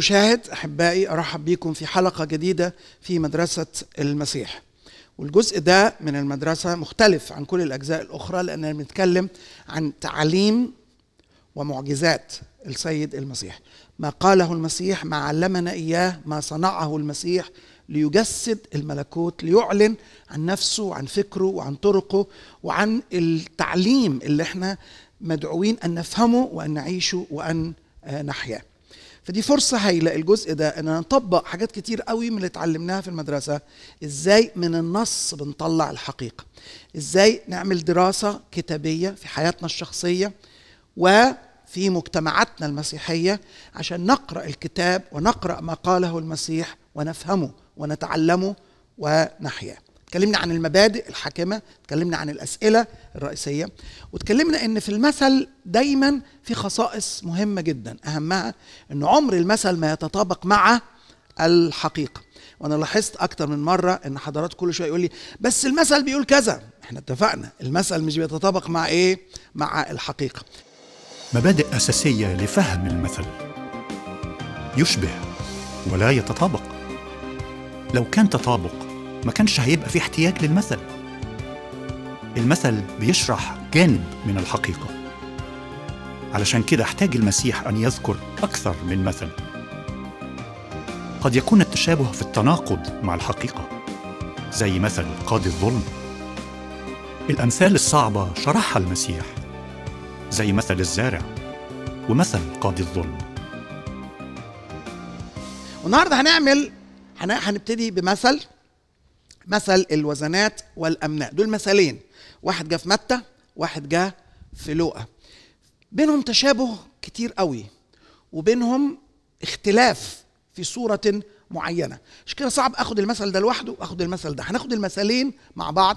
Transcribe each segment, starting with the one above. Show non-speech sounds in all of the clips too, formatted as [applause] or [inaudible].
المشاهد احبائي ارحب بكم في حلقه جديده في مدرسه المسيح والجزء ده من المدرسه مختلف عن كل الاجزاء الاخرى لاننا بنتكلم عن تعليم ومعجزات السيد المسيح ما قاله المسيح ما علمنا اياه ما صنعه المسيح ليجسد الملكوت ليعلن عن نفسه وعن فكره وعن طرقه وعن التعليم اللي احنا مدعوين ان نفهمه وان نعيشه وان نحياه فدي فرصه هايله الجزء ده ان نطبق حاجات كتير قوي من اللي اتعلمناها في المدرسه ازاي من النص بنطلع الحقيقه ازاي نعمل دراسه كتابيه في حياتنا الشخصيه وفي مجتمعاتنا المسيحيه عشان نقرا الكتاب ونقرا ما قاله المسيح ونفهمه ونتعلمه ونحياه تكلمنا عن المبادئ الحاكمه تكلمنا عن الاسئله الرئيسيه وتكلمنا ان في المثل دايما في خصائص مهمه جدا اهمها ان عمر المثل ما يتطابق مع الحقيقه وانا لاحظت اكتر من مره ان حضرات كل شويه يقول لي بس المثل بيقول كذا احنا اتفقنا المثل مش بيتطابق مع ايه مع الحقيقه مبادئ اساسيه لفهم المثل يشبه ولا يتطابق لو كان تطابق ما كانش هيبقى في احتياج للمثل المثل بيشرح جانب من الحقيقة علشان كده احتاج المسيح أن يذكر أكثر من مثل قد يكون التشابه في التناقض مع الحقيقة زي مثل قاضي الظلم الأمثال الصعبة شرحها المسيح زي مثل الزارع ومثل قاضي الظلم والنهارده هنعمل هنبتدي بمثل مثل الوزنات والامناء دول مثلين واحد جه في متى واحد جه في لوقا بينهم تشابه كتير قوي وبينهم اختلاف في صورة معينة عشان كده صعب اخد المثل ده لوحده واخد المثل ده هناخد المثلين مع بعض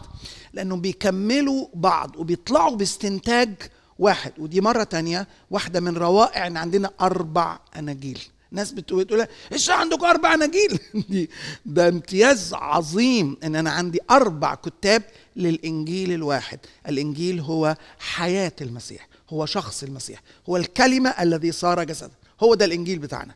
لانهم بيكملوا بعض وبيطلعوا باستنتاج واحد ودي مرة تانية واحدة من روائع ان عندنا اربع اناجيل ناس بتقول ايش عندك اربع نجيل [laughs] ده امتياز عظيم ان انا عندي اربع كتاب للانجيل الواحد الانجيل هو حياه المسيح هو شخص المسيح هو الكلمه الذي صار جسدا هو ده الانجيل بتاعنا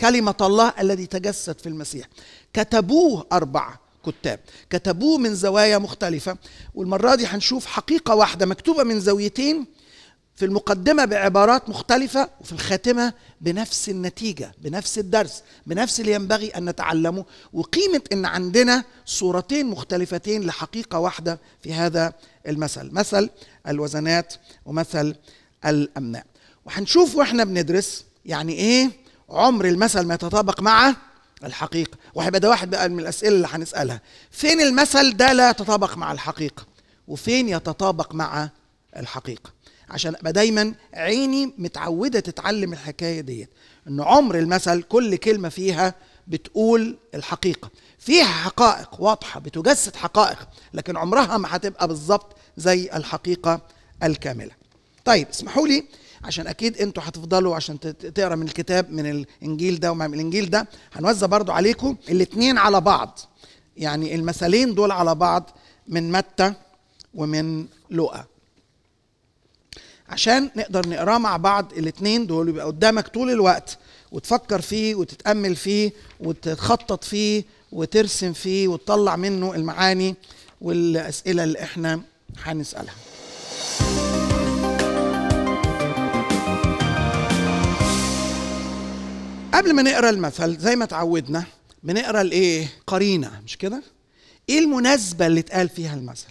كلمه الله الذي تجسد في المسيح كتبوه اربعه كتاب كتبوه من زوايا مختلفة والمرة دي هنشوف حقيقة واحدة مكتوبة من زاويتين في المقدمه بعبارات مختلفه وفي الخاتمه بنفس النتيجه بنفس الدرس بنفس اللي ينبغي ان نتعلمه وقيمه ان عندنا صورتين مختلفتين لحقيقه واحده في هذا المثل مثل الوزنات ومثل الامناء وهنشوف واحنا بندرس يعني ايه عمر المثل ما يتطابق مع الحقيقه وهيبقى ده واحد بقى من الاسئله اللي هنسالها فين المثل ده لا يتطابق مع الحقيقه وفين يتطابق مع الحقيقه عشان ابقى دايما عيني متعوده تتعلم الحكايه ديت ان عمر المثل كل كلمه فيها بتقول الحقيقه فيها حقائق واضحه بتجسد حقائق لكن عمرها ما هتبقى بالظبط زي الحقيقه الكامله طيب اسمحوا لي عشان اكيد انتوا هتفضلوا عشان تقرا من الكتاب من الانجيل ده ومن الانجيل ده هنوزع برضو عليكم الاثنين على بعض يعني المثلين دول على بعض من متى ومن لوقا عشان نقدر نقراه مع بعض الاثنين دول يبقى قدامك طول الوقت وتفكر فيه وتتامل فيه وتخطط فيه وترسم فيه وتطلع منه المعاني والاسئله اللي احنا هنسالها قبل ما نقرا المثل زي ما اتعودنا بنقرا الايه قرينه مش كده ايه المناسبه اللي اتقال فيها المثل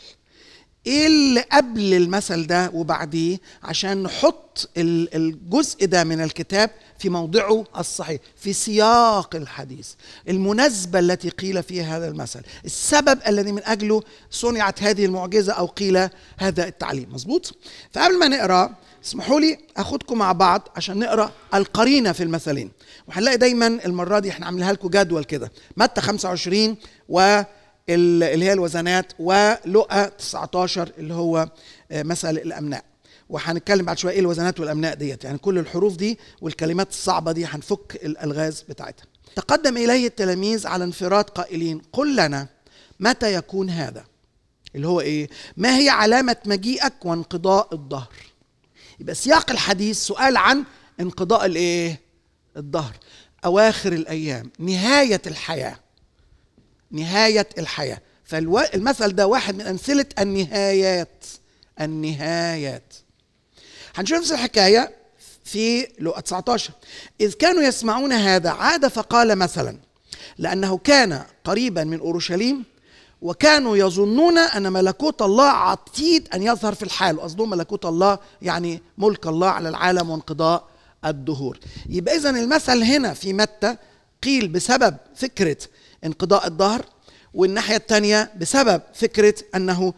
ايه اللي قبل المثل ده وبعديه عشان نحط الجزء ده من الكتاب في موضعه الصحيح في سياق الحديث المناسبة التي قيل فيها هذا المثل السبب الذي من أجله صنعت هذه المعجزة أو قيل هذا التعليم مظبوط فقبل ما نقرأ اسمحوا لي اخدكم مع بعض عشان نقرا القرينه في المثلين وهنلاقي دايما المره دي احنا عاملينها لكم جدول كده متى 25 و اللي هي الوزنات ولقى 19 اللي هو آه، مثل الامناء وهنتكلم بعد شويه ايه الوزنات والامناء ديت يعني كل الحروف دي والكلمات الصعبه دي هنفك الالغاز بتاعتها تقدم إليه التلاميذ على انفراد قائلين قل لنا متى يكون هذا اللي هو ايه ما هي علامه مجيئك وانقضاء الظهر يبقى سياق الحديث سؤال عن انقضاء الايه الظهر اواخر الايام نهايه الحياه نهاية الحياة فالمثل ده واحد من أمثلة النهايات النهايات هنشوف نفس الحكاية في لقا 19 إذ كانوا يسمعون هذا عاد فقال مثلا لأنه كان قريبا من أورشليم وكانوا يظنون أن ملكوت الله عتيد أن يظهر في الحال وقصدهم ملكوت الله يعني ملك الله على العالم وانقضاء الدهور يبقى إذا المثل هنا في متى قيل بسبب فكرة انقضاء الظهر والناحية الثانية بسبب فكرة أنه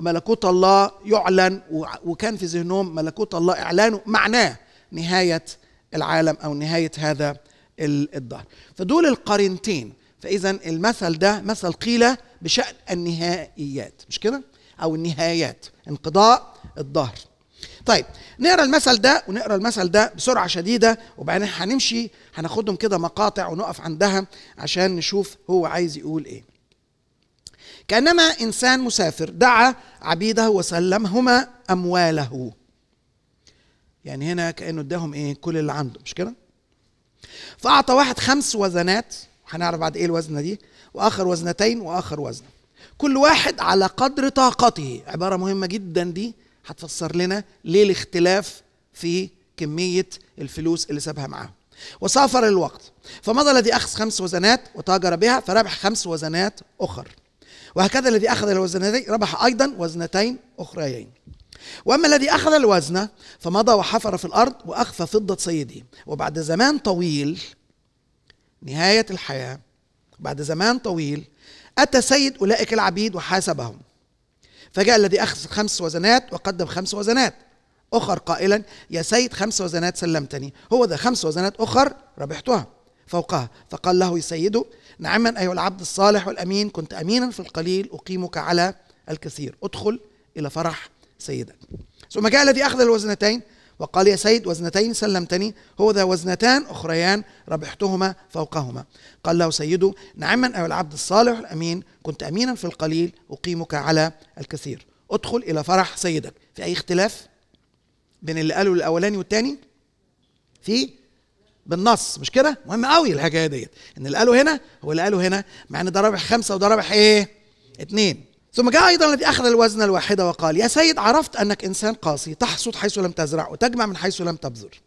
ملكوت الله يعلن وكان في ذهنهم ملكوت الله إعلانه معناه نهاية العالم أو نهاية هذا الظهر فدول القرينتين فإذا المثل ده مثل قيل بشأن النهائيات مش كده؟ أو النهايات انقضاء الظهر طيب نقرا المثل ده ونقرا المثل ده بسرعه شديده وبعدين هنمشي هناخدهم كده مقاطع ونقف عندها عشان نشوف هو عايز يقول ايه كانما انسان مسافر دعا عبيده وسلمهما امواله يعني هنا كانه اداهم ايه كل اللي عنده مش كده فاعطى واحد خمس وزنات هنعرف بعد ايه الوزنه دي واخر وزنتين واخر وزنه كل واحد على قدر طاقته عباره مهمه جدا دي هتفسر لنا ليه الاختلاف في كمية الفلوس اللي سابها معاه وسافر الوقت فمضى الذي أخذ خمس وزنات وتاجر بها فربح خمس وزنات أخر وهكذا الذي أخذ الوزنتين ربح أيضا وزنتين أخريين وأما الذي أخذ الوزنة فمضى وحفر في الأرض وأخفى فضة سيده وبعد زمان طويل نهاية الحياة بعد زمان طويل أتى سيد أولئك العبيد وحاسبهم فجاء الذي أخذ خمس وزنات وقدم خمس وزنات أخر قائلا يا سيد خمس وزنات سلمتني هو ذا خمس وزنات أخر ربحتها فوقها فقال له سيده نعما أيها العبد الصالح والأمين كنت أمينا في القليل أقيمك على الكثير ادخل إلى فرح سيدك ثم جاء الذي أخذ الوزنتين وقال يا سيد وزنتين سلمتني هو ذا وزنتان أخريان ربحتهما فوقهما قال له سيده نعما أو العبد الصالح الأمين كنت أمينا في القليل أقيمك على الكثير ادخل إلى فرح سيدك في أي اختلاف بين اللي قاله الأولاني والتاني في بالنص مش كده مهم قوي الحكايه ديت ان اللي قاله هنا هو اللي قاله هنا مع ان ده رابح خمسه وده رابح ايه اتنين ثم جاء أيضا الذي أخذ الوزن الواحدة وقال يا سيد عرفت أنك إنسان قاسي تحصد حيث لم تزرع وتجمع من حيث لم تبذر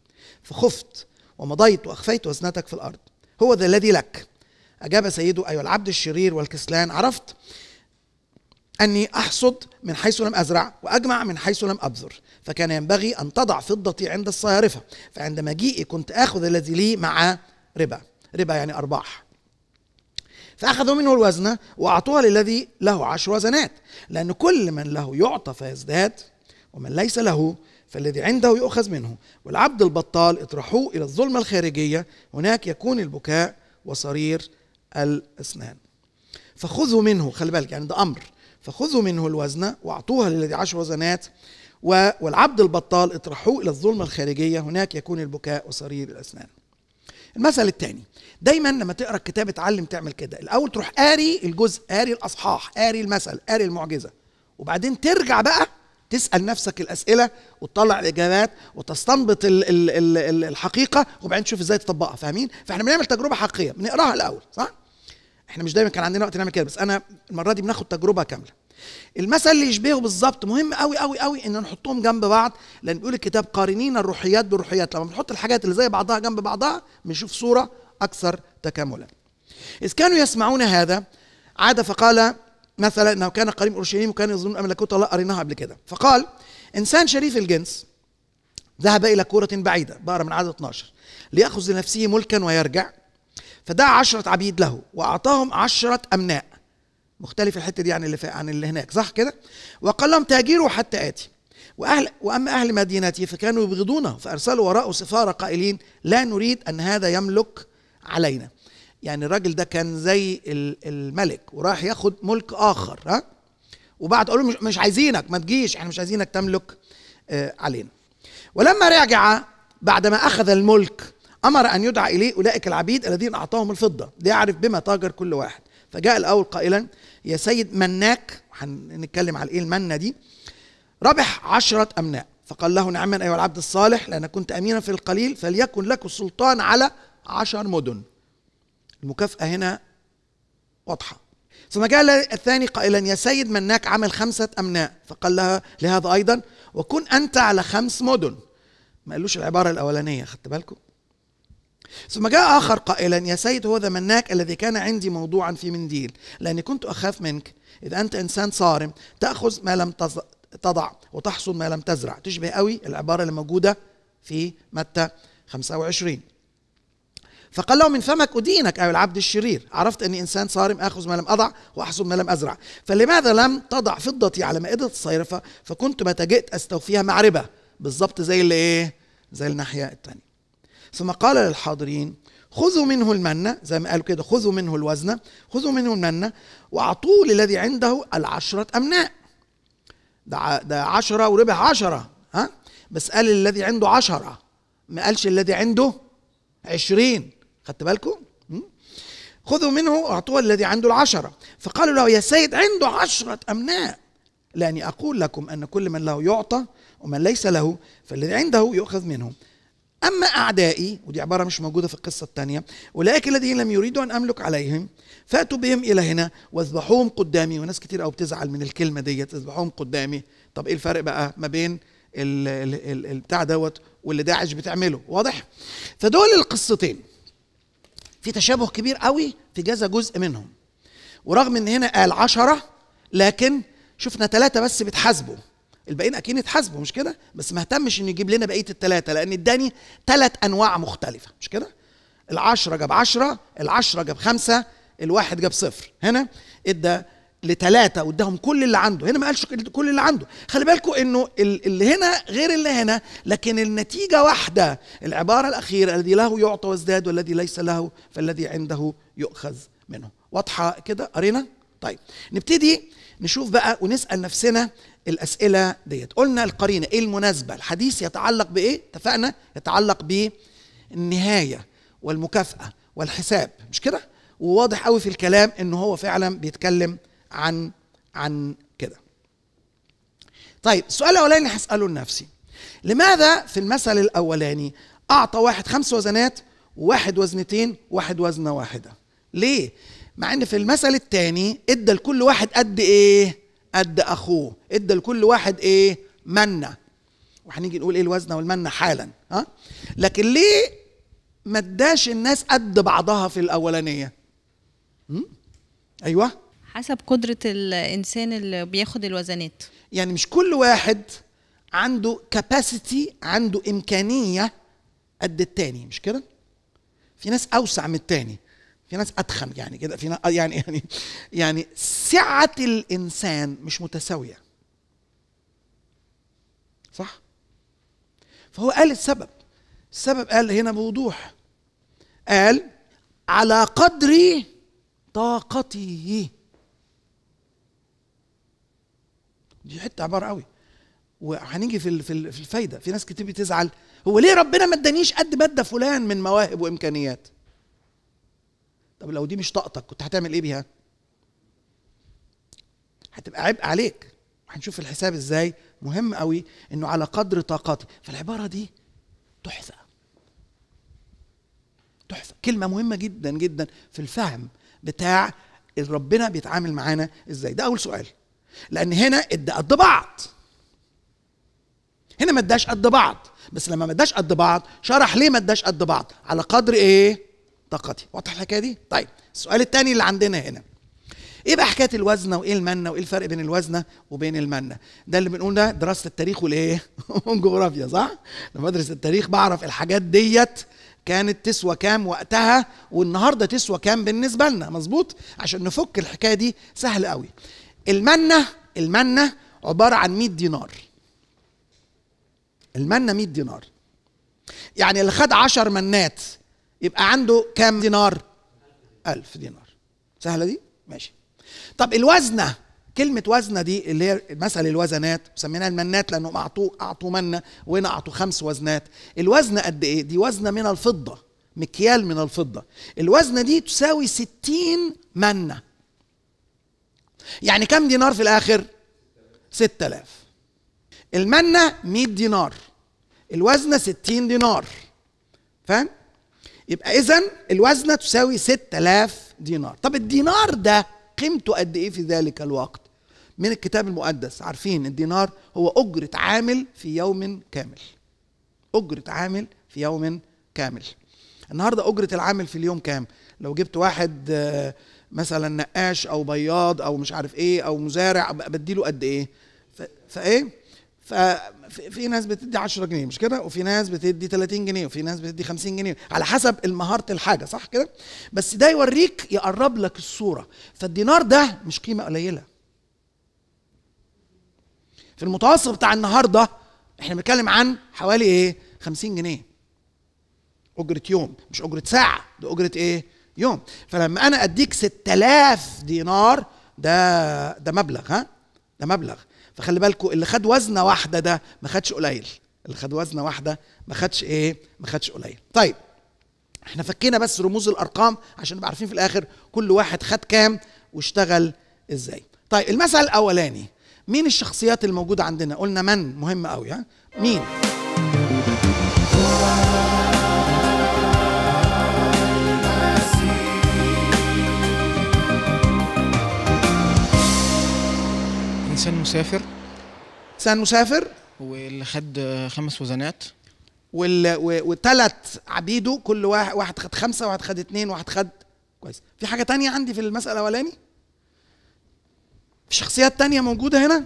فخفت ومضيت وأخفيت وزنتك في الأرض هو ذا الذي لك أجاب سيده أيها العبد الشرير والكسلان عرفت أني أحصد من حيث لم أزرع وأجمع من حيث لم أبذر فكان ينبغي أن تضع فضتي عند الصيارفة فعند مجيئي كنت آخذ الذي لي مع ربا ربا يعني أرباح فأخذوا منه الوزنة وأعطوها للذي له عشر وزنات لأن كل من له يعطى فيزداد ومن ليس له فالذي عنده يؤخذ منه والعبد البطال اطرحوه إلى الظلمة الخارجية هناك يكون البكاء وصرير الأسنان فخذوا منه خلي بالك يعني ده أمر فخذوا منه الوزنة واعطوها للذي عشر وزنات والعبد البطال اطرحوه إلى الظلمة الخارجية هناك يكون البكاء وصرير الأسنان المثل الثاني دايما لما تقرا الكتاب اتعلم تعمل كده الاول تروح قاري الجزء قاري الاصحاح قاري المثل قاري المعجزه وبعدين ترجع بقى تسال نفسك الاسئله وتطلع الاجابات وتستنبط الـ الـ الـ الـ الحقيقه وبعدين تشوف ازاي تطبقها فاهمين فاحنا بنعمل تجربه حقيقيه بنقراها الاول صح احنا مش دايما كان عندنا وقت نعمل كده بس انا المره دي بناخد تجربه كامله المثل اللي يشبهه بالظبط مهم قوي قوي قوي ان نحطهم جنب بعض لان بيقول الكتاب قارنين الروحيات بالروحيات لما بنحط الحاجات اللي زي بعضها جنب بعضها بنشوف صوره اكثر تكاملا اذ كانوا يسمعون هذا عاد فقال مثلا انه كان قريب اورشليم وكان يظنون ملكوت الله قريناها قبل كده فقال انسان شريف الجنس ذهب الى كوره بعيده بقرا من عدد 12 لياخذ لنفسه ملكا ويرجع فدعا عشرة عبيد له وأعطاهم عشرة أمناء مختلف الحته دي عن اللي عن اللي هناك صح كده وقلم تاجيره حتى اتي واهل واما اهل مدينتي فكانوا يبغضونه فارسلوا وراءه سفاره قائلين لا نريد ان هذا يملك علينا يعني الراجل ده كان زي الملك وراح ياخد ملك اخر ها وبعد قالوا مش, مش عايزينك ما تجيش احنا مش عايزينك تملك آه، علينا ولما رجع بعدما اخذ الملك امر ان يدعى اليه اولئك العبيد الذين اعطاهم الفضه ليعرف بما تاجر كل واحد فجاء الأول قائلا يا سيد مناك هنتكلم على إيه المنة دي ربح عشرة أمناء فقال له نعما أيها العبد الصالح لأن كنت أمينا في القليل فليكن لك السلطان على عشر مدن المكافأة هنا واضحة ثم جاء الثاني قائلا يا سيد مناك عمل خمسة أمناء فقال لها لهذا أيضا وكن أنت على خمس مدن ما قالوش العبارة الأولانية خدت بالكم ثم جاء آخر قائلا يا سيد هو ذا مناك الذي كان عندي موضوعا في منديل لأني كنت أخاف منك إذا أنت إنسان صارم تأخذ ما لم تضع وتحصد ما لم تزرع تشبه قوي العبارة اللي موجودة في متى 25 فقال له من فمك أدينك أي العبد الشرير عرفت أني إنسان صارم أخذ ما لم أضع وأحصد ما لم أزرع فلماذا لم تضع فضتي على مائدة الصيرفة فكنت متى جئت أستوفيها معربة بالظبط زي اللي إيه زي الناحية الثانية ثم قال للحاضرين خذوا منه المنة زي ما قالوا كده خذوا منه الوزنة خذوا منه المنة وأعطوه للذي عنده العشرة أمناء ده ده عشرة وربح عشرة ها بس قال الذي عنده عشرة ما قالش الذي عنده عشرين خدت بالكم خذوا منه أعطوه الذي عنده العشرة فقالوا له يا سيد عنده عشرة أمناء لأني أقول لكم أن كل من له يعطى ومن ليس له فالذي عنده يؤخذ منه أما أعدائي ودي عبارة مش موجودة في القصة الثانية أولئك الذين لم يريدوا أن أملك عليهم فأتوا بهم إلى هنا واذبحوهم قدامي وناس كتير قوي بتزعل من الكلمة ديت اذبحوهم قدامي طب إيه الفرق بقى ما بين البتاع دوت واللي داعش بتعمله واضح فدول القصتين في تشابه كبير قوي في جزء جزء منهم ورغم ان هنا قال عشرة لكن شفنا ثلاثة بس بيتحاسبوا الباقيين اكيد اتحاسبوا مش كده بس ما اهتمش انه يجيب لنا بقيه الثلاثه لان اداني ثلاث انواع مختلفه مش كده العشرة جاب عشرة العشرة جاب خمسة الواحد جاب صفر هنا ادى لتلاتة واداهم كل اللي عنده هنا ما قالش كل اللي عنده خلي بالكم انه اللي هنا غير اللي هنا لكن النتيجة واحدة العبارة الأخيرة الذي له يعطى وازداد والذي ليس له فالذي عنده يؤخذ منه واضحة كده قرينا طيب نبتدي نشوف بقى ونسال نفسنا الاسئله ديت قلنا القرينه ايه المناسبه الحديث يتعلق بايه اتفقنا يتعلق بالنهايه والمكافاه والحساب مش كده وواضح قوي في الكلام ان هو فعلا بيتكلم عن عن كده طيب السؤال الاولاني هساله لنفسي لماذا في المثل الاولاني اعطى واحد خمس وزنات وواحد وزنتين وواحد وزنه واحده ليه مع ان في المثل الثاني ادى لكل واحد قد ايه قد اخوه ادى لكل واحد ايه منه وهنيجي نقول ايه الوزنه والمنه حالا ها لكن ليه ما اداش الناس قد بعضها في الاولانيه ايوه حسب قدره الانسان اللي بياخد الوزنات يعني مش كل واحد عنده كاباسيتي عنده امكانيه قد التاني مش كده في ناس اوسع من التاني في ناس اتخن يعني كده في آه، يعني يعني يعني سعه الانسان مش متساويه صح فهو قال السبب السبب قال هنا بوضوح قال على قدر طاقته دي حته عباره قوي وهنيجي في في الفايده في ناس كتير بتزعل هو ليه ربنا ما ادانيش قد ما ادى فلان من مواهب وامكانيات طب لو دي مش طاقتك كنت هتعمل ايه بيها هتبقى عبء عليك هنشوف الحساب ازاي مهم قوي انه على قدر طاقتك فالعباره دي تحفه تحفه كلمه مهمه جدا جدا في الفهم بتاع ربنا بيتعامل معانا ازاي ده اول سؤال لان هنا ادى قد بعض هنا ما اداش قد بعض بس لما ما اداش قد بعض شرح ليه ما اداش قد بعض على قدر ايه دي واضح الحكايه دي طيب السؤال الثاني اللي عندنا هنا ايه بقى حكايه الوزنه وايه المنه وايه الفرق بين الوزنه وبين المنه ده اللي بنقول ده دراسه التاريخ والايه [laughs] والجغرافيا صح لما ادرس التاريخ بعرف الحاجات ديت كانت تسوى كام وقتها والنهارده تسوى كام بالنسبه لنا مظبوط عشان نفك الحكايه دي سهل قوي المنه المنه عباره عن 100 دينار المنه 100 دينار يعني اللي خد 10 منات يبقى عنده كام دينار ألف دينار سهلة دي ماشي طب الوزنة كلمة وزنة دي اللي هي مثل الوزنات سميناها المنات لأنه أعطوه أعطوا منة وهنا أعطوا خمس وزنات الوزنة قد إيه؟ دي وزنة من الفضة مكيال من الفضة الوزنة دي تساوي ستين منة يعني كم دينار في الآخر؟ ستة آلاف المنة مية دينار الوزنة ستين دينار فاهم؟ يبقى اذا الوزنه تساوي 6000 دينار طب الدينار ده قيمته قد ايه في ذلك الوقت من الكتاب المقدس عارفين الدينار هو أجرة عامل في يوم كامل أجرة عامل في يوم كامل النهاردة أجرة العامل في اليوم كام لو جبت واحد آه، مثلا نقاش أو بياض أو مش عارف إيه أو مزارع بديله قد إيه فإيه ففي ناس بتدي 10 جنيه مش كده وفي ناس بتدي 30 جنيه وفي ناس بتدي 50 جنيه على حسب المهاره الحاجه صح كده بس ده يوريك يقرب لك الصوره فالدينار ده مش قيمه قليله في المتوسط بتاع النهارده احنا بنتكلم عن حوالي ايه 50 جنيه اجره يوم مش اجره ساعه ده اجره ايه يوم فلما انا اديك 6000 دينار ده ده مبلغ ها ده مبلغ فخلي بالكم اللي خد وزنه واحده ده ما خدش قليل اللي خد وزنه واحده ما خدش ايه ما خدش قليل طيب احنا فكينا بس رموز الارقام عشان نبقى عارفين في الاخر كل واحد خد كام واشتغل ازاي طيب المثل الاولاني مين الشخصيات الموجوده عندنا قلنا من مهم قوي ها مين انسان مسافر انسان مسافر واللي خد خمس وزنات وثلاث عبيده كل واحد واحد خد خمسه واحد خد اثنين واحد خد كويس في حاجه تانية عندي في المساله الاولاني في شخصيات تانية موجوده هنا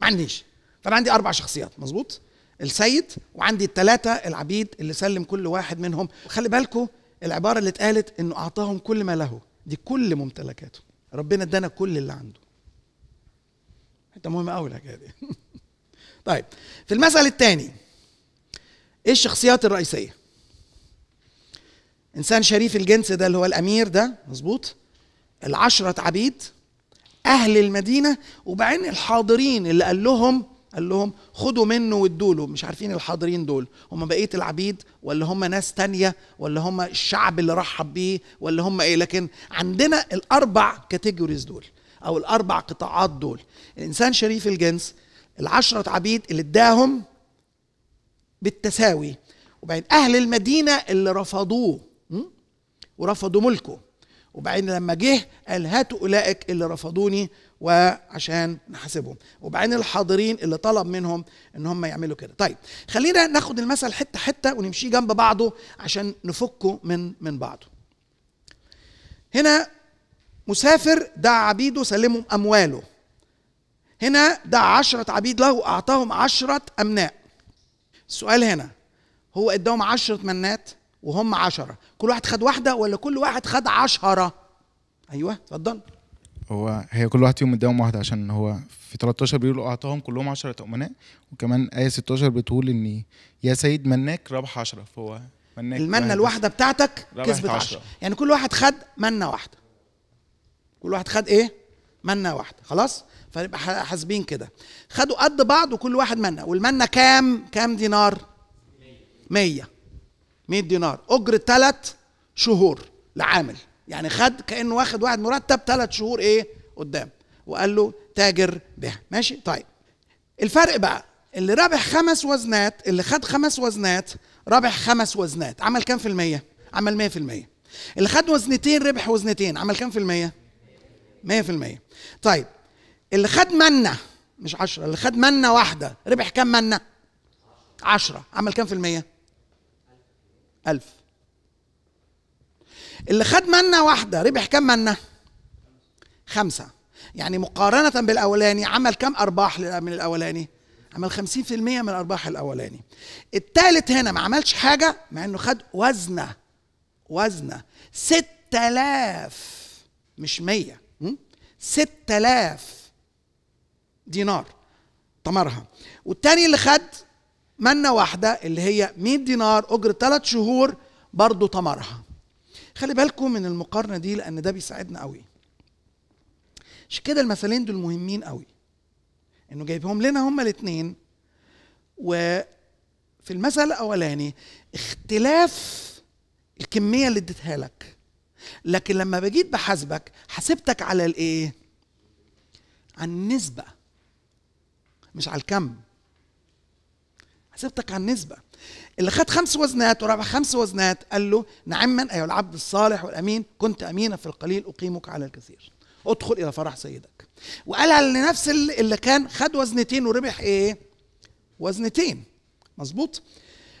ما عنديش فانا عندي اربع شخصيات مظبوط السيد وعندي الثلاثه العبيد اللي سلم كل واحد منهم خلي بالكم العباره اللي اتقالت انه اعطاهم كل ما له دي كل ممتلكاته ربنا ادانا كل اللي عنده حته مهمه قوي الحكايه دي [laughs] طيب في المثل الثاني ايه الشخصيات الرئيسيه انسان شريف الجنس ده اللي هو الامير ده مظبوط العشرة عبيد اهل المدينه وبعدين الحاضرين اللي قال لهم قال لهم خدوا منه وادوا له مش عارفين الحاضرين دول هم بقيه العبيد ولا هم ناس تانية ولا هم الشعب اللي رحب بيه ولا هم ايه لكن عندنا الاربع كاتيجوريز دول او الاربع قطاعات دول الانسان شريف الجنس العشرة عبيد اللي اداهم بالتساوي وبعدين اهل المدينه اللي رفضوه ورفضوا ملكه وبعدين لما جه قال هاتوا اولئك اللي رفضوني وعشان نحاسبهم وبعدين الحاضرين اللي طلب منهم ان هم يعملوا كده طيب خلينا ناخد المثل حته حته ونمشي جنب بعضه عشان نفكه من من بعضه هنا مسافر دعا عبيده سلمهم امواله هنا دعا عشرة عبيد له وأعطاهم عشرة أمناء السؤال هنا هو اداهم عشرة منات وهم عشرة كل واحد خد واحدة ولا كل واحد خد عشرة أيوة اتفضل هو هي كل واحد فيهم مداهم واحده عشان هو في 13 بيقول اعطاهم اه، كلهم 10 امناء وكمان ايه 16 بتقول ان يا سيد مناك ربح 10 فهو مناك المنه الواحده بتاعتك كسبت 10 يعني كل واحد خد منه واحده كل واحد خد ايه منه واحده خلاص فنبقى حاسبين كده خدوا قد بعض وكل واحد منه والمنه كام كام دينار 100 100 دينار اجر ثلاث شهور لعامل يعني خد كانه واخد واحد مرتب ثلاث شهور ايه قدام وقال له تاجر بها ماشي طيب الفرق بقى اللي رابح خمس وزنات اللي خد خمس وزنات رابح خمس وزنات عمل كام في المية عمل 100 في المية اللي خد وزنتين ربح وزنتين عمل كام في المية 100 في المية طيب اللي خد منة مش عشرة اللي خد منة واحدة ربح كام منة عشرة عمل كام في المية ألف اللي خد منه واحده ربح كام منه خمسة يعني مقارنة بالأولاني عمل كم أرباح من الأولاني عمل 50% من أرباح الأولاني التالت هنا ما عملش حاجة مع أنه خد وزنة وزنة 6000 مش 100 6000 دينار تمرها والتاني اللي خد منة واحدة اللي هي 100 دينار أجر ثلاث شهور برضه تمرها خلي بالكم من المقارنه دي لان ده بيساعدنا قوي عشان كده المثلين دول مهمين قوي انه جايبهم لنا هما الاثنين وفي المثل الاولاني اختلاف الكميه اللي اديتها لك لكن لما بجيت بحاسبك حاسبتك على الايه على النسبه مش على الكم حاسبتك على النسبه اللي خد خمس وزنات وربح خمس وزنات قال له نعما أيها العبد الصالح والأمين كنت أمينا في القليل أقيمك على الكثير ادخل إلى فرح سيدك وقالها لنفس اللي كان خد وزنتين وربح إيه وزنتين مظبوط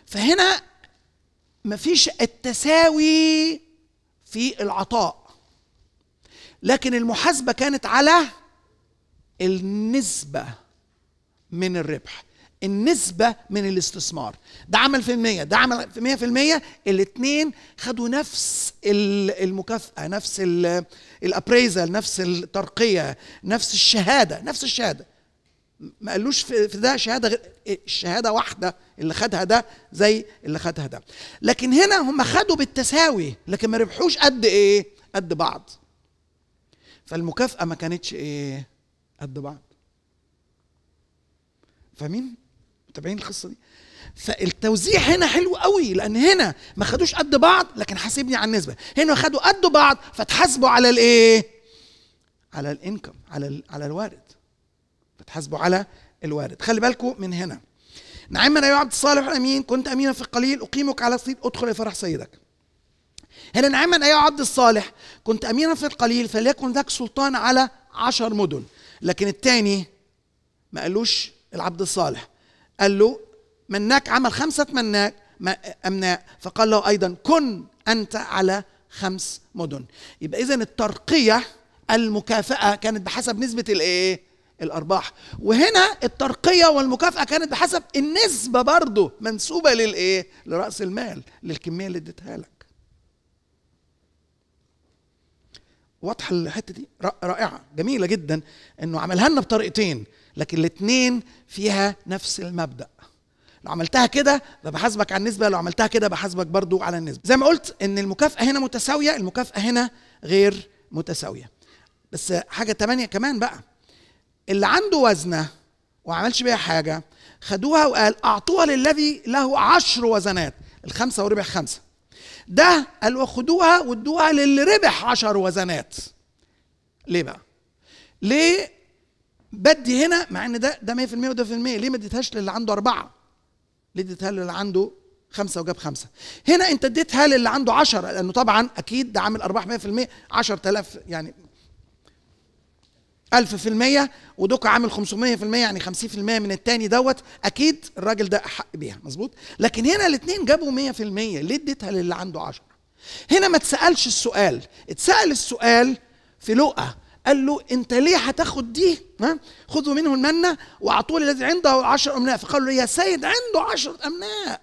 فهنا مفيش التساوي في العطاء لكن المحاسبة كانت على النسبة من الربح النسبة من الاستثمار ده عمل في المية ده عمل في مية في المية الاتنين خدوا نفس المكافأة نفس الابريزل نفس الترقية نفس الشهادة نفس الشهادة ما قالوش في ده شهادة غير إيه، الشهادة واحدة اللي خدها ده زي اللي خدها ده لكن هنا هم خدوا بالتساوي لكن ما ربحوش قد ايه قد بعض فالمكافأة ما كانتش ايه قد بعض فاهمين متابعين القصه دي فالتوزيع هنا حلو قوي لان هنا ما خدوش قد بعض لكن حاسبني على النسبه هنا خدوا قد بعض فتحاسبوا على الايه على الانكم على ال على الوارد فتحاسبوا على الوارد خلي بالكم من هنا نعم انا يا عبد الصالح الامين كنت امينا في القليل اقيمك على صيد ادخل لفرح سيدك هنا نعم يا عبد الصالح كنت امينا في القليل فليكن ذاك سلطان على عشر مدن لكن الثاني ما قالوش العبد الصالح قال له مناك عمل خمسة مناك أمناء فقال له أيضا كن أنت على خمس مدن يبقى إذا الترقية المكافأة كانت بحسب نسبة الإيه؟ الأرباح وهنا الترقية والمكافأة كانت بحسب النسبة برضه منسوبة للإيه؟ لرأس المال للكمية اللي اديتها لك واضحه الحته دي رائعه جميله جدا انه عملها لنا بطريقتين لكن الاثنين فيها نفس المبدا لو عملتها كده بحاسبك على النسبه لو عملتها كده بحاسبك برضو على النسبه زي ما قلت ان المكافاه هنا متساويه المكافاه هنا غير متساويه بس حاجه تمانية كمان بقى اللي عنده وزنه وعملش بيها حاجه خدوها وقال اعطوها للذي له عشر وزنات الخمسه وربح خمسه ده قالوا خدوها وادوها للي ربح عشر وزنات ليه بقى ليه بدي هنا مع ان ده ده 100% وده في المية ليه ما اديتهاش للي عنده أربعة؟ ليه اديتها للي عنده خمسة وجاب خمسة؟ هنا أنت اديتها للي عنده 10 لأنه طبعا أكيد ده عامل أرباح 100% 10000 يعني 1000% ودوكا عامل 500% يعني 50% من التاني دوت اكيد الراجل ده احق بيها مظبوط لكن هنا الاثنين جابوا 100% ليه اديتها للي عنده 10 هنا ما اتسالش السؤال اتسال السؤال في لقى قال له انت ليه هتاخد دي ها خذوا منه المنه واعطوه الذي عنده عشر امناء فقالوا له يا سيد عنده عشر امناء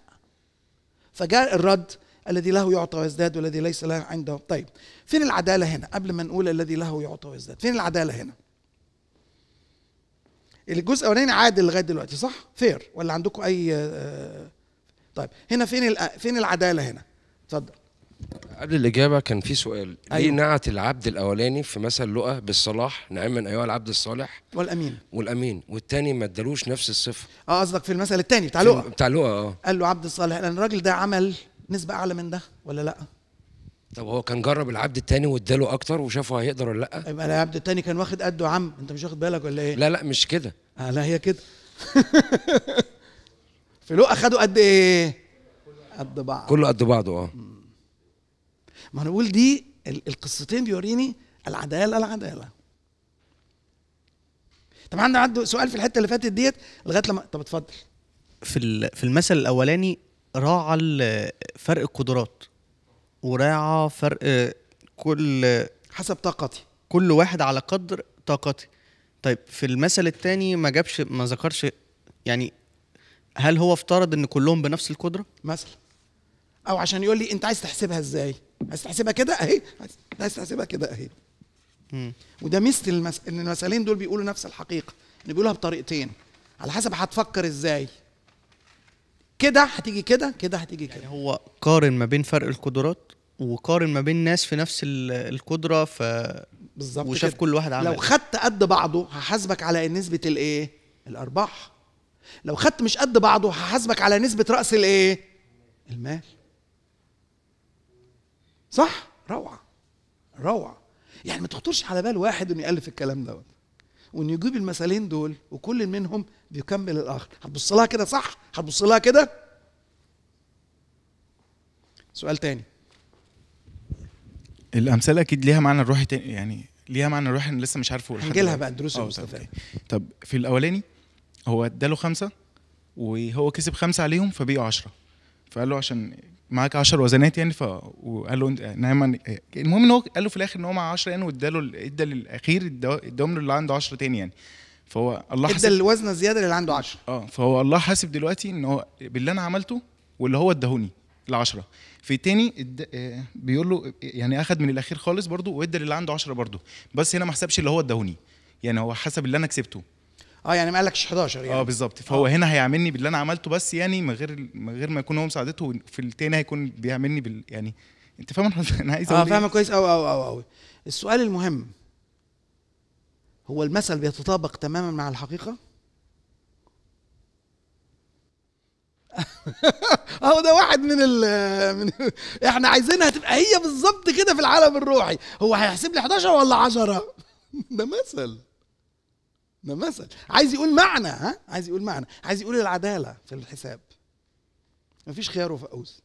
فجاء الرد الذي له يعطى ويزداد والذي ليس له عنده طيب فين العداله هنا قبل ما نقول الذي له يعطى ويزداد فين العداله هنا الجزء الاولاني عادل لغايه دلوقتي صح فير ولا عندكم اي آه، طيب هنا فين فين العداله هنا اتفضل قبل الإجابة كان في سؤال أيوة. ليه نعت العبد الأولاني في مثل لقى بالصلاح نعما أيها العبد الصالح والأمين والأمين والتاني ما ادالوش نفس الصفة اه قصدك في المثل التاني بتاع لقى بتاع لقى اه قال له عبد الصالح لأن الراجل ده عمل نسبة أعلى من ده ولا لأ؟ طب هو كان جرب العبد التاني واداله أكتر وشافه هيقدر ولا لأ؟ يبقى العبد التاني كان واخد قده عم أنت مش واخد بالك ولا إيه؟ لا لا مش كده اه لا هي كده [laughs] في لقى خدوا قد إيه؟ قد بعض كله قد بعضه اه ما انا بقول دي القصتين بيوريني العداله العداله طب عندنا عنده سؤال في الحته اللي فاتت ديت لغايه لما طب اتفضل في في المثل الاولاني راعى فرق القدرات وراعى فرق كل حسب طاقتي كل واحد على قدر طاقتي طيب في المثل الثاني ما جابش ما ذكرش يعني هل هو افترض ان كلهم بنفس القدره مثلا او عشان يقول لي انت عايز تحسبها ازاي عايز تحسبها كده اهي عايز تحسبها كده اهي وده ميزه المس... ان المثلين دول بيقولوا نفس الحقيقه ان يعني بيقولها بطريقتين على حسب هتفكر ازاي كده هتيجي كده كده هتيجي كده يعني هو قارن ما بين فرق القدرات وقارن ما بين ناس في نفس القدره ف بالظبط وشاف كل واحد عمل لو إيه. خدت قد بعضه هحاسبك على نسبه الايه الارباح لو خدت مش قد بعضه هحاسبك على نسبه راس الايه المال صح روعه روعه يعني ما تخطرش على بال واحد انه يالف الكلام دوت وانه يجيب المثلين دول وكل منهم بيكمل الاخر هتبص لها كده صح هتبص لها كده سؤال تاني الامثله اكيد ليها معنى الروحي تاني يعني ليها معنى الروحي انا لسه مش عارفه هنجي لها بقى الدروس المستفاده آه، طب في الاولاني هو اداله خمسه وهو كسب خمسه عليهم فبقوا عشرة فقال له عشان معاك 10 وزنات يعني ف وقال له يعني نعم يعني المهم ان هو قال له في الاخر ان هو معاه 10 يعني واداله ادى للاخير اداهم له اللي عنده 10 تاني يعني فهو الله حاسب ادى الوزن الزياده اللي عنده 10 اه فهو الله حاسب دلوقتي ان هو باللي انا عملته واللي هو اداهوني ال 10 في تاني آه، بيقول له يعني اخد من الاخير خالص برضه وادى للي عنده 10 برضه بس هنا ما حسبش اللي هو اداهوني يعني هو حسب اللي انا كسبته اه يعني ما قالكش 11 يعني اه بالظبط فهو آه. هنا هيعاملني باللي انا عملته بس يعني من غير من غير ما يكون هو مساعدته في التاني هيكون بيعاملني بال يعني انت فاهم انا عايز اه، اقول اه فاهمك كويس قوي قوي قوي قوي السؤال المهم هو المثل بيتطابق تماما مع الحقيقه اهو [laughs] ده واحد من ال من [laughs] احنا عايزينها تبقى هي بالظبط كده في العالم الروحي هو هيحسب لي 11 ولا 10 [laughs] ده مثل ده مثل عايز يقول معنى ها عايز يقول معنى عايز يقول العداله في الحساب مفيش خيار وفقوس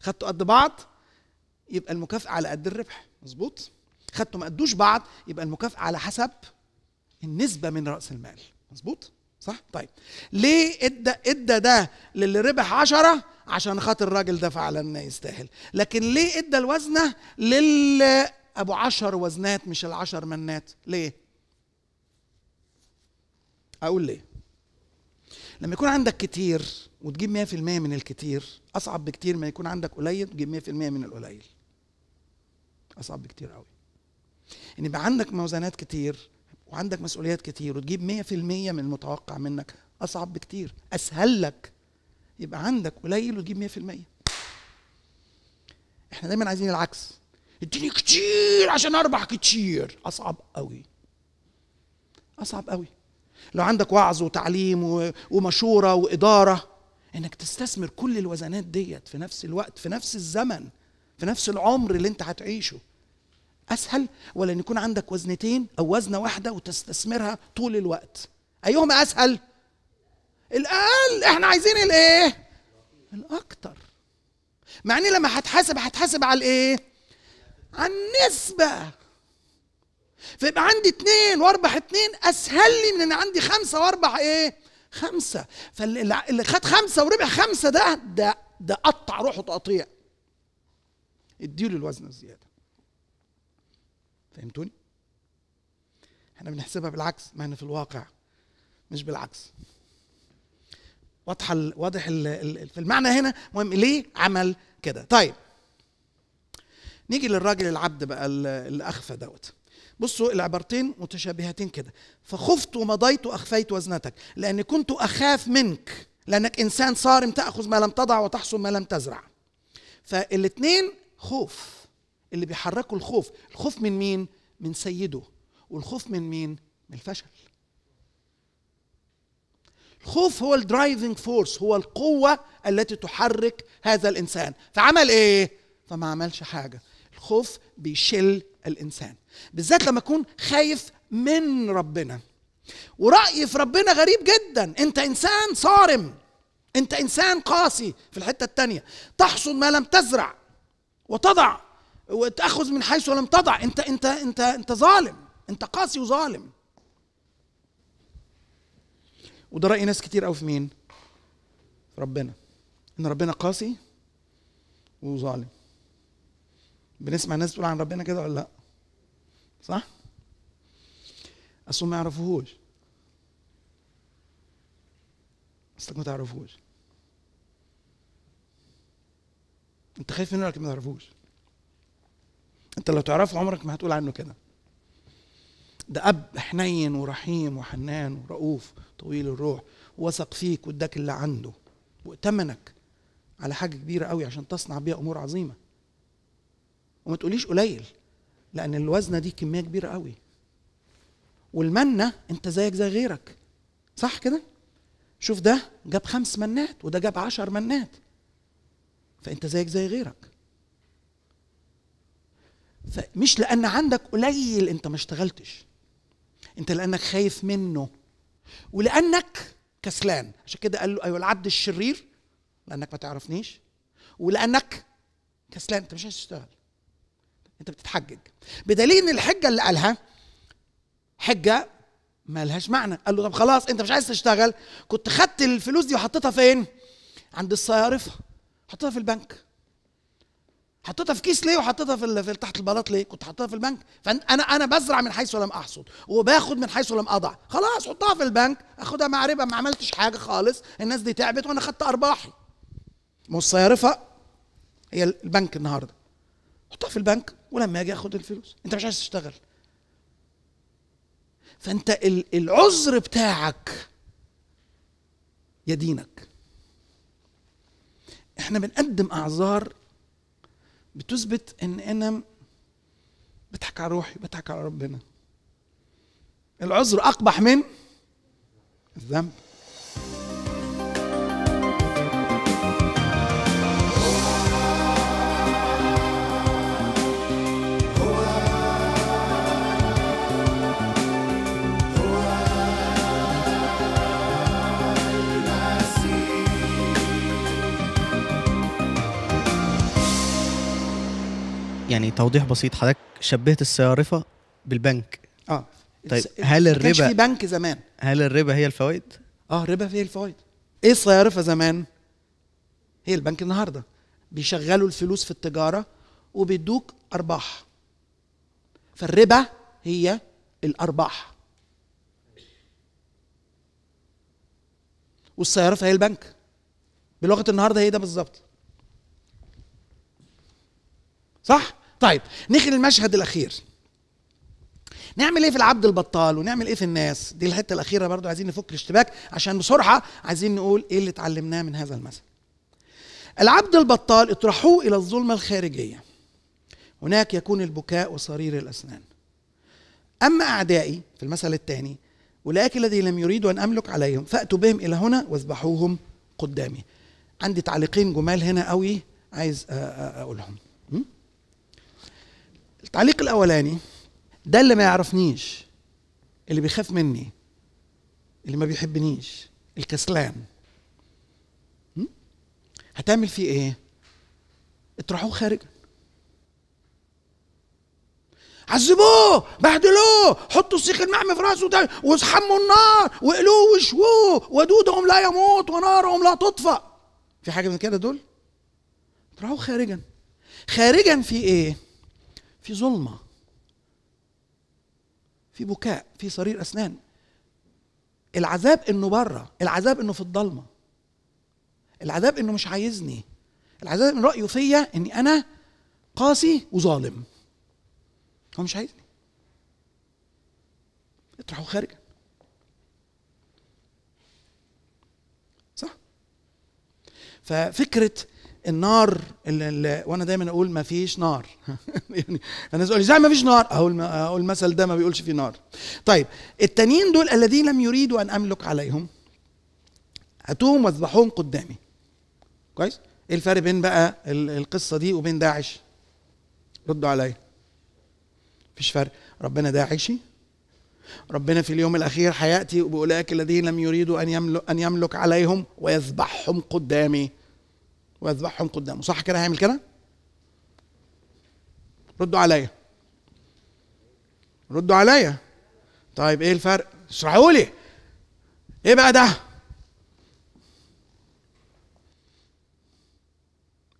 خدتوا قد بعض يبقى المكافاه على قد الربح مظبوط خدتوا ما قدوش بعض يبقى المكافاه على حسب النسبه من راس المال مظبوط صح طيب ليه ادى ادى ده للي ربح 10 عشان خاطر الراجل ده فعلا يستاهل لكن ليه ادى الوزنه لل ابو 10 وزنات مش العشر منات ليه اقول ليه لما يكون عندك كتير وتجيب 100% من الكتير اصعب بكتير ما يكون عندك قليل وتجيب 100% من القليل اصعب بكتير قوي ان يعني يبقى عندك موازنات كتير وعندك مسؤوليات كتير وتجيب 100% من المتوقع منك اصعب بكتير اسهل لك يبقى عندك قليل وتجيب 100% احنا دايما عايزين العكس اديني كتير عشان اربح كتير اصعب قوي اصعب قوي لو عندك وعظ وتعليم ومشوره واداره انك تستثمر كل الوزنات ديت في نفس الوقت في نفس الزمن في نفس العمر اللي انت هتعيشه اسهل ولا ان يكون عندك وزنتين او وزنه واحده وتستثمرها طول الوقت ايهما اسهل الاقل احنا عايزين الايه الاكتر مع ان لما هتحاسب هتحاسب على الايه على النسبه فيبقى عندي اثنين واربح اثنين اسهل لي من ان عندي خمسه واربح ايه؟ خمسه فاللي خد خمسه وربح خمسه ده ده ده قطع روحه تقطيع اديله الوزن الزياده فهمتوني؟ احنا بنحسبها بالعكس مع ان في الواقع مش بالعكس واضحه واضح في المعنى هنا مهم ليه عمل كده طيب نيجي للراجل العبد بقى الاخفى دوت بصوا العبارتين متشابهتين كده فخفت ومضيت واخفيت وزنتك لان كنت اخاف منك لانك انسان صارم تاخذ ما لم تضع وتحصل ما لم تزرع فالاثنين خوف اللي بيحركوا الخوف الخوف من مين من سيده والخوف من مين من الفشل الخوف هو الدرايفنج فورس هو القوة التي تحرك هذا الإنسان فعمل إيه؟ فما عملش حاجة الخوف بيشل الانسان بالذات لما اكون خايف من ربنا ورايي في ربنا غريب جدا انت انسان صارم انت انسان قاسي في الحته الثانيه تحصد ما لم تزرع وتضع وتاخذ من حيث لم تضع انت انت انت انت ظالم انت قاسي وظالم وده راي ناس كتير قوي في مين ربنا ان ربنا قاسي وظالم بنسمع ناس بتقول عن ربنا كده ولا لا صح؟ اصلا ما يعرفوهوش اصلك ما تعرفوش انت خايف منه لكن ما تعرفوش انت لو تعرفه عمرك ما هتقول عنه كده ده اب حنين ورحيم وحنان ورؤوف طويل الروح وثق فيك واداك اللي عنده واتمنك على حاجه كبيره قوي عشان تصنع بيها امور عظيمه وما تقوليش قليل لان الوزنه دي كميه كبيره قوي والمنه انت زيك زي غيرك صح كده شوف ده جاب خمس منات وده جاب عشر منات فانت زيك زي غيرك فمش لان عندك قليل انت ما اشتغلتش انت لانك خايف منه ولانك كسلان عشان كده قال له ايوه العبد الشرير لانك ما تعرفنيش ولانك كسلان انت مش عايز تشتغل انت بتتحجج بدليل ان الحجه اللي قالها حجه مالهاش معنى قال له طب خلاص انت مش عايز تشتغل كنت خدت الفلوس دي وحطيتها فين عند الصيارفه حطيتها في البنك حطيتها في كيس ليه وحطيتها في, في تحت البلاط ليه كنت حطيتها في البنك فانا انا بزرع من حيث لم احصد وباخد من حيث لم اضع خلاص حطها في البنك اخدها مع ربا ما عملتش حاجه خالص الناس دي تعبت وانا خدت ارباحي ما الصيارفه هي البنك النهارده حطها في البنك ولما اجي اخد الفلوس انت مش عايز تشتغل فانت العذر بتاعك يا دينك احنا بنقدم اعذار بتثبت ان انا بضحك على روحي بضحك على ربنا العذر اقبح من الذنب يعني توضيح بسيط حضرتك شبهت الصيارفه بالبنك اه طيب هل الربا كانش في بنك زمان هل الربا هي الفوائد؟ اه الربا هي الفوائد ايه الصيارفه زمان؟ هي البنك النهارده بيشغلوا الفلوس في التجاره وبيدوك ارباح فالربا هي الارباح والصيارفه هي البنك بلغه النهارده هي ده بالظبط صح؟ طيب نيجي للمشهد الاخير نعمل ايه في العبد البطال ونعمل ايه في الناس دي الحته الاخيره برضو عايزين نفك الاشتباك عشان بسرعه عايزين نقول ايه اللي اتعلمناه من هذا المثل العبد البطال اطرحوه الى الظلمه الخارجيه هناك يكون البكاء وصرير الاسنان اما اعدائي في المثل الثاني اولئك الذي لم يريدوا ان املك عليهم فاتوا بهم الى هنا واذبحوهم قدامي عندي تعليقين جمال هنا قوي عايز اقولهم التعليق الاولاني ده اللي ما يعرفنيش اللي بيخاف مني اللي ما بيحبنيش الكسلان هتعمل فيه ايه اطرحوه خارج عذبوه بهدلوه حطوا سيخ المحمي في راسه واسحموا النار واقلوه وشوه ودودهم لا يموت ونارهم لا تطفأ في حاجه من كده دول اطرحوه خارجا خارجا في ايه في ظلمه في بكاء في صرير اسنان العذاب انه بره العذاب انه في الضلمه العذاب انه مش عايزني العذاب من رايه فيا اني انا قاسي وظالم هو مش عايزني اطرحه خارجا صح ففكره النار اللي اللي وانا دايما اقول ما فيش نار [laughs] يعني الناس تقول ازاي ما فيش نار اقول اقول المثل ده ما بيقولش في نار طيب التانيين دول الذين لم يريدوا ان املك عليهم هاتوهم واذبحوهم قدامي كويس ايه الفرق بين بقى القصه دي وبين داعش ردوا عليا مفيش فرق ربنا داعشي ربنا في اليوم الاخير هياتي باولئك الذين لم يريدوا ان يملك ان يملك عليهم ويذبحهم قدامي ويذبحهم قدامه صح كده هيعمل كده ردوا عليا ردوا عليا طيب ايه الفرق اشرحوا لي ايه بقى ده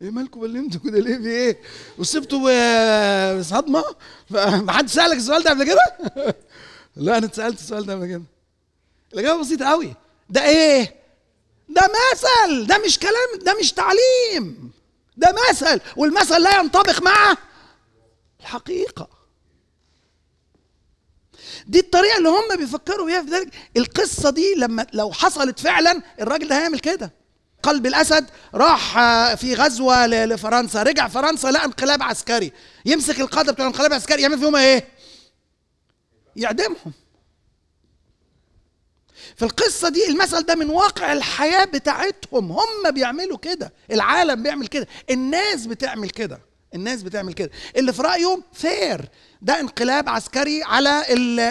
ايه مالكم انتوا كده ليه في ايه وسبتوا صدمه حد سالك السؤال ده قبل كده [laughs] لا انا اتسالت السؤال ده قبل كده الاجابه بسيطه قوي ده ايه ده مثل ده مش كلام ده مش تعليم ده مثل والمثل لا ينطبق مع الحقيقه دي الطريقه اللي هم بيفكروا بيها في ذلك القصه دي لما لو حصلت فعلا الراجل ده هيعمل كده قلب الاسد راح آه، في غزوه لفرنسا رجع فرنسا لقى انقلاب عسكري يمسك القاده بتوع الانقلاب العسكري يعمل فيهم ايه يعدمهم في القصة دي المثل ده من واقع الحياة بتاعتهم هم بيعملوا كده العالم بيعمل كده الناس بتعمل كده الناس بتعمل كده اللي في رأيهم فير ده انقلاب عسكري على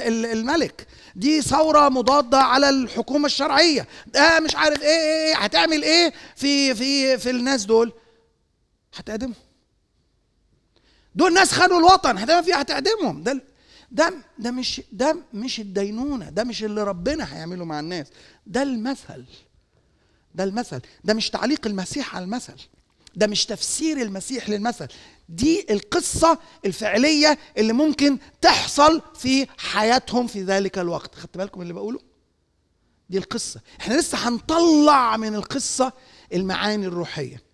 الملك دي ثوره مضاده على الحكومه الشرعيه ده مش عارف ايه ايه ايه هتعمل ايه في في في الناس دول هتقدمهم دول ناس خانوا الوطن هتعمل فيها هتقدمهم ده ده ده مش ده مش الدينونه ده مش اللي ربنا هيعمله مع الناس ده المثل ده المثل ده مش تعليق المسيح على المثل ده مش تفسير المسيح للمثل دي القصة الفعلية اللي ممكن تحصل في حياتهم في ذلك الوقت خدت بالكم اللي بقوله دي القصة احنا لسه هنطلع من القصة المعاني الروحية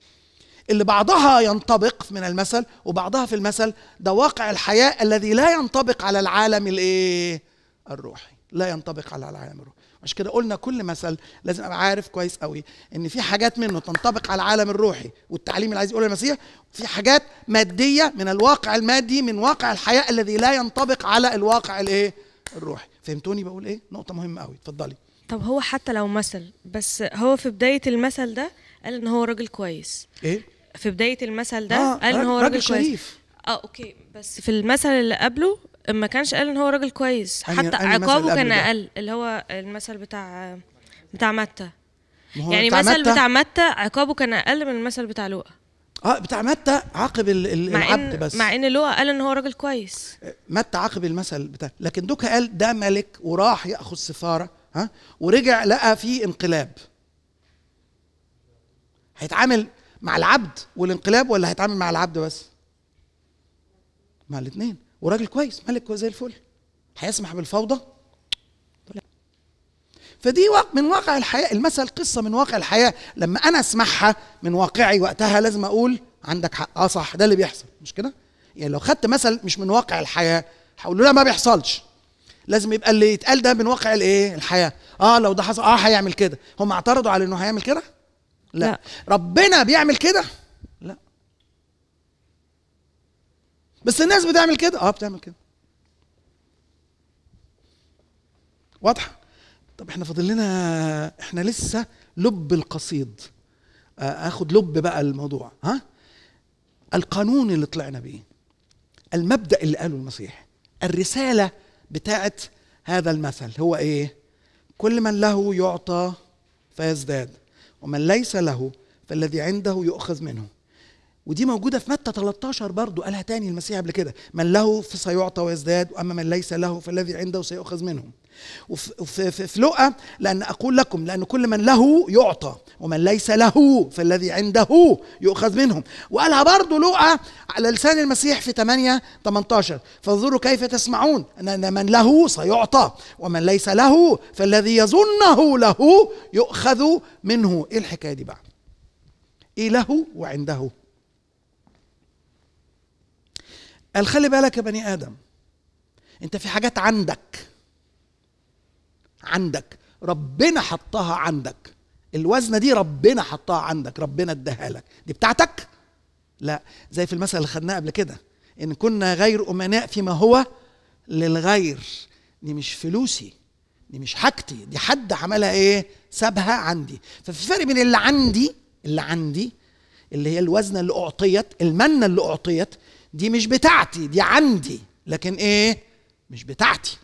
اللي بعضها ينطبق من المثل وبعضها في المثل ده واقع الحياة الذي لا ينطبق على العالم الايه الروحي لا ينطبق على العالم الروحي عشان كده قلنا كل مثل لازم ابقى عارف كويس قوي ان في حاجات منه تنطبق على العالم الروحي والتعليم اللي عايز يقوله المسيح في حاجات ماديه من الواقع المادي من واقع الحياه الذي لا ينطبق على الواقع الايه الروحي فهمتوني بقول ايه نقطه مهمه قوي اتفضلي طب هو حتى لو مثل بس هو في بدايه المثل ده قال ان هو راجل كويس ايه في بدايه المثل ده آه قال ان هو راجل, راجل كويس شريف. اه اوكي بس في المثل اللي قبله ما كانش قال ان هو راجل كويس حتى عقابه كان اقل اللي هو المثل بتاع بتاع متى يعني بتاع مثل متى؟ بتاع متى عقابه كان اقل من المثل بتاع لؤى اه بتاع متى عاقب العبد بس مع ان لؤى قال ان هو راجل كويس آه، متى عاقب المثل بتاع لكن دوكا قال ده ملك وراح ياخذ سفاره ها ورجع لقى فيه انقلاب هيتعامل مع العبد والانقلاب ولا هيتعامل مع العبد بس مع الاثنين وراجل كويس ملك كويس زي الفل هيسمح بالفوضى فدي من واقع الحياه المثل قصه من واقع الحياه لما انا اسمعها من واقعي وقتها لازم اقول عندك حق اه صح ده اللي بيحصل مش كده يعني لو خدت مثل مش من واقع الحياه هقول له لا ما بيحصلش لازم يبقى اللي يتقال ده من واقع الايه الحياه اه لو ده حصل اه هيعمل كده هم اعترضوا على انه هيعمل كده لا, لا. ربنا بيعمل كده لا بس الناس بتعمل كده اه بتعمل كده واضحه طب احنا فاضل لنا احنا لسه لب القصيد آه، اخد لب بقى الموضوع ها القانون اللي طلعنا بيه المبدا اللي قاله المسيح الرساله بتاعت هذا المثل هو ايه كل من له يعطى فيزداد ومن ليس له فالذي عنده يؤخذ منه ودي موجودة في متى 13 برضو قالها تاني المسيح قبل كده من له فسيعطى ويزداد وأما من ليس له فالذي عنده سيؤخذ منه وفي في, في لقى لأن أقول لكم لأن كل من له يعطى ومن ليس له فالذي عنده يؤخذ منهم وقالها برضو لقى على لسان المسيح في 8 18 فانظروا كيف تسمعون أن من له سيعطى ومن ليس له فالذي يظنه له يؤخذ منه إيه الحكاية دي بقى إيه له وعنده قال خلي بالك يا بني ادم انت في حاجات عندك عندك ربنا حطها عندك الوزنه دي ربنا حطها عندك ربنا اداها لك دي بتاعتك لا زي في المثل اللي خدناه قبل كده ان كنا غير امناء فيما هو للغير دي مش فلوسي دي مش حاجتي دي حد عملها ايه سابها عندي ففي فرق بين اللي عندي اللي عندي اللي هي الوزنه اللي اعطيت المنه اللي اعطيت دي مش بتاعتي دي عندي لكن ايه مش بتاعتي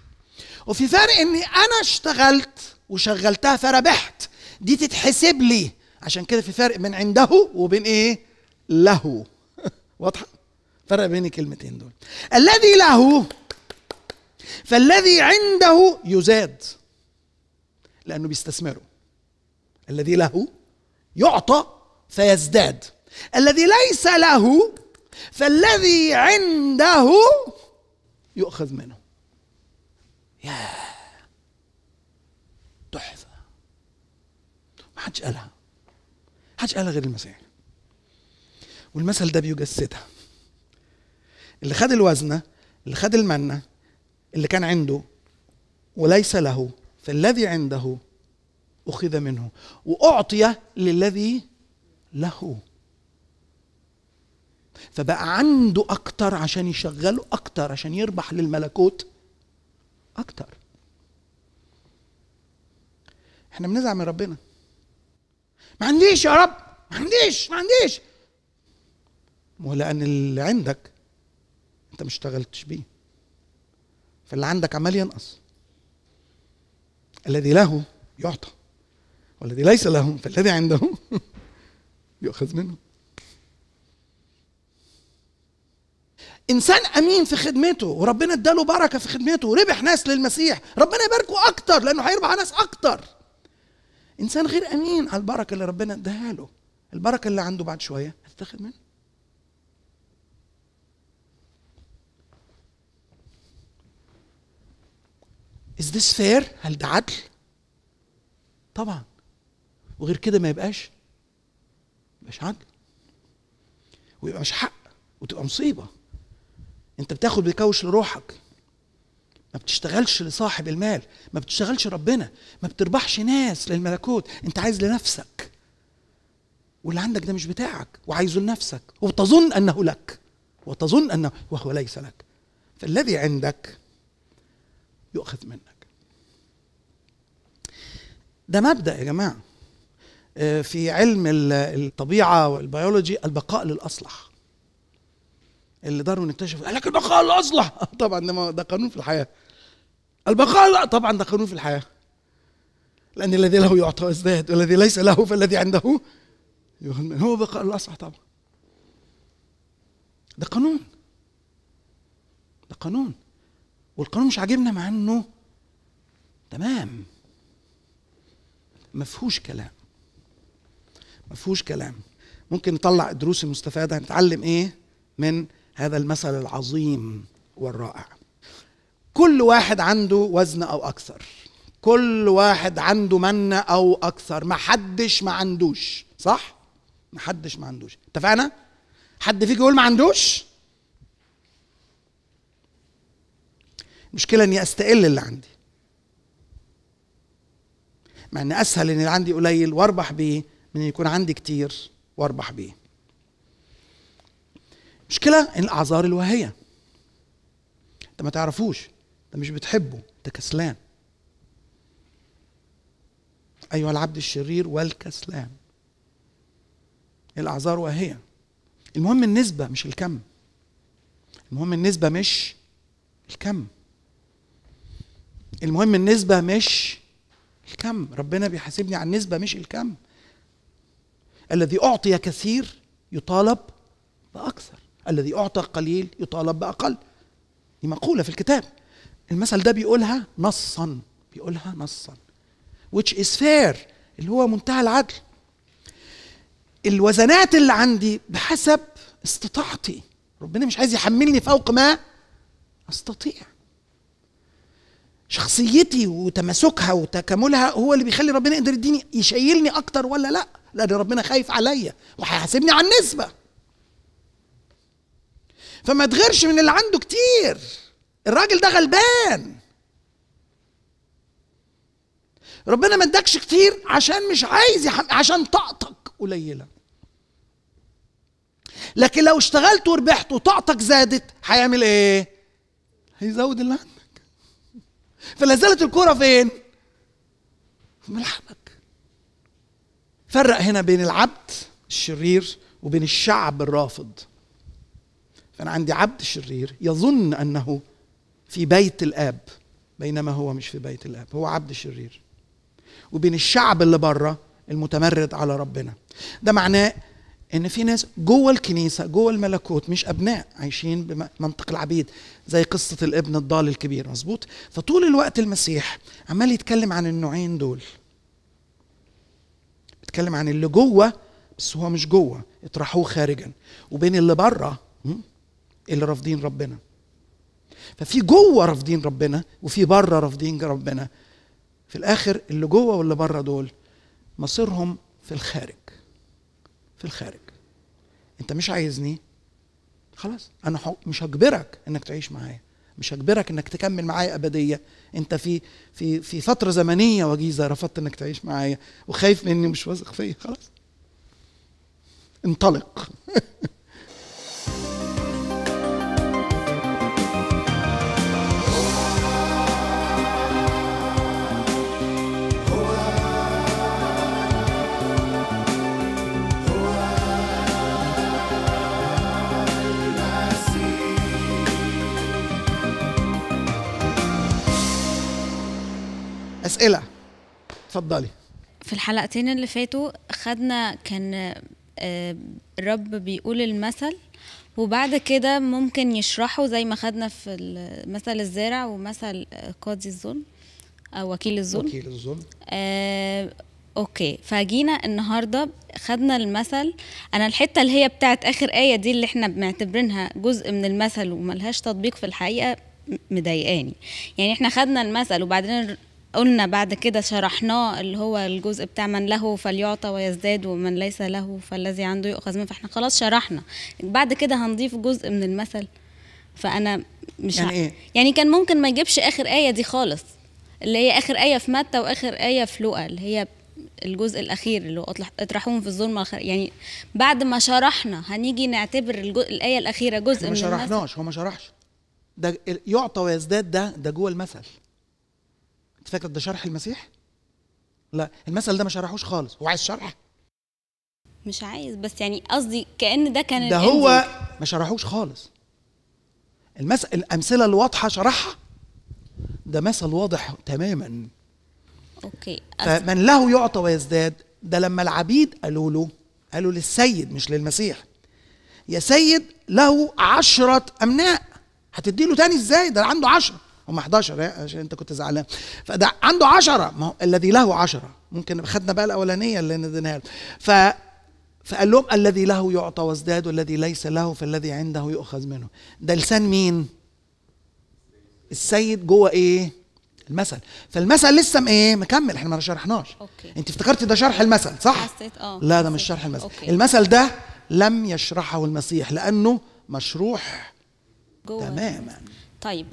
وفي فرق اني انا اشتغلت وشغلتها فربحت دي تتحسب لي عشان كده في فرق بين عنده وبين ايه له [laughs] واضحه فرق بين الكلمتين دول الذي له فالذي عنده يزاد لانه بيستثمره الذي له يعطى فيزداد الذي ليس له فالذي عنده يؤخذ منه يا تحفة ما حدش قالها حدش قالها غير المسيح والمثل ده بيجسدها اللي خد الوزنة اللي خد المنة اللي كان عنده وليس له فالذي عنده أخذ منه وأعطي للذي له فبقى عنده أكتر عشان يشغله أكتر عشان يربح للملكوت أكتر احنا بنزعل من ربنا ما عنديش يا رب ما عنديش ما عنديش ولأن اللي عندك انت ما اشتغلتش بيه فاللي عندك عمال ينقص الذي له يعطى والذي ليس له فالذي عنده [laughs] يؤخذ منه انسان امين في خدمته وربنا اداله بركه في خدمته وربح ناس للمسيح ربنا يباركه اكتر لانه هيربح ناس اكتر انسان غير امين على البركه اللي ربنا اداها له البركه اللي عنده بعد شويه هتتاخد منه Is this fair؟ هل ده عدل؟ طبعا وغير كده ما يبقاش مش عدل ويبقى مش حق وتبقى مصيبه انت بتاخد بكوش لروحك ما بتشتغلش لصاحب المال ما بتشتغلش ربنا ما بتربحش ناس للملكوت انت عايز لنفسك واللي عندك ده مش بتاعك وعايزه لنفسك وتظن انه لك وتظن انه وهو ليس لك فالذي عندك يؤخذ منك ده مبدا يا جماعه آه، في علم الطبيعه والبيولوجي البقاء للاصلح اللي داروين اكتشف قال لك البقاء الاصلح [laughs] طبعا ده, ده قانون في الحياه البقاء لا طبعا ده قانون في الحياه لان الذي له يعطى ازداد والذي ليس له فالذي عنده يغنى هو بقاء الاصلح طبعا ده قانون ده قانون والقانون مش عاجبنا مع انه تمام ما فيهوش كلام ما فيهوش كلام ممكن نطلع الدروس المستفاده هنتعلم ايه من هذا المثل العظيم والرائع كل واحد عنده وزن او اكثر كل واحد عنده منة او اكثر ما حدش ما عندوش صح ما حدش ما عندوش اتفقنا حد فيك يقول ما عندوش المشكله اني استقل اللي عندي مع ان اسهل ان اللي عندي قليل واربح بيه من ان يكون عندي كتير واربح بيه مشكلة إن الأعذار الواهية أنت ما تعرفوش أنت مش بتحبه أنت كسلان أيها العبد الشرير والكسلان الأعذار واهية المهم النسبة مش الكم المهم النسبة مش الكم المهم النسبة مش الكم ربنا بيحاسبني على النسبة مش الكم الذي أعطي كثير يطالب بأكثر الذي أعطى قليل يطالب بأقل دي مقولة في الكتاب المثل ده بيقولها نصا بيقولها نصا which is fair اللي هو منتهى العدل الوزنات اللي عندي بحسب استطاعتي ربنا مش عايز يحملني فوق ما استطيع شخصيتي وتماسكها وتكاملها هو اللي بيخلي ربنا يقدر يديني يشيلني اكتر ولا لا لان ربنا خايف عليا وهيحاسبني على النسبه فما تغيرش من اللي عنده كتير الراجل ده غلبان ربنا ما ادكش كتير عشان مش عايز عشان طاقتك قليله لكن لو اشتغلت وربحت وطاقتك زادت هيعمل ايه هيزود اللي عندك فلا زالت الكوره فين في ملعبك فرق هنا بين العبد الشرير وبين الشعب الرافض كان عندي عبد شرير يظن انه في بيت الاب بينما هو مش في بيت الاب هو عبد شرير وبين الشعب اللي بره المتمرد على ربنا ده معناه ان في ناس جوه الكنيسه جوه الملكوت مش ابناء عايشين بمنطق العبيد زي قصه الابن الضال الكبير مظبوط فطول الوقت المسيح عمال يتكلم عن النوعين دول بيتكلم عن اللي جوه بس هو مش جوه اطرحوه خارجا وبين اللي بره اللي رافضين ربنا ففي جوه رافضين ربنا وفي بره رافضين ربنا في الاخر اللي جوه واللي بره دول مصيرهم في الخارج في الخارج انت مش عايزني خلاص انا مش هجبرك انك تعيش معايا مش هجبرك انك تكمل معايا ابديه انت في في في فتره زمنيه وجيزه رفضت انك تعيش معايا وخايف مني مش واثق فيا خلاص انطلق [laughs] اسئله اتفضلي في الحلقتين اللي فاتوا خدنا كان الرب آه، بيقول المثل وبعد كده ممكن يشرحه زي ما خدنا في مثل الزارع ومثل آه، قاضي الظلم او وكيل الظلم وكيل الظلم آه اوكي فجينا النهارده خدنا المثل انا الحته اللي هي بتاعت اخر ايه دي اللي احنا معتبرينها جزء من المثل وملهاش تطبيق في الحقيقه مضايقاني يعني احنا خدنا المثل وبعدين قلنا بعد كده شرحناه اللي هو الجزء بتاع من له فليعطى ويزداد ومن ليس له فالذي عنده يؤخذ منه فاحنا خلاص شرحنا بعد كده هنضيف جزء من المثل فانا مش يعني, ع... إيه؟ يعني كان ممكن ما يجيبش اخر ايه دي خالص اللي هي اخر ايه في متى واخر ايه في لوقا اللي هي الجزء الاخير اللي هو اطرحوهم في الظلمه الخير. يعني بعد ما شرحنا هنيجي نعتبر الجزء الايه الاخيره جزء من من ما شرحناش هو ما شرحش ده يعطى ويزداد ده ده جوه المثل فاكر ده شرح المسيح؟ لا المثل ده ما شرحوش خالص هو عايز شرح؟ مش عايز بس يعني قصدي كأن ده كان ده هو ما شرحوش خالص المثل الأمثلة الواضحة شرحها ده مثل واضح تماما اوكي فمن له يعطى ويزداد ده لما العبيد قالوا له قالوا للسيد مش للمسيح يا سيد له عشرة أمناء هتديله تاني ازاي ده عنده عشرة هم 11 عشان انت كنت زعلان فده عنده 10 ما هو الذي له 10 ممكن خدنا بقى الاولانيه اللي نديناها ف فقال لهم الذي له يعطى وازداد والذي ليس له فالذي عنده يؤخذ منه ده لسان مين السيد جوه ايه المثل فالمثل لسه ايه مكمل احنا ما شرحناش أوكي. انت افتكرتي ده شرح المثل صح حسيت اه لا ده مش شرح المثل أوكي. المثل ده لم يشرحه المسيح لانه مشروح جوه تماما طيب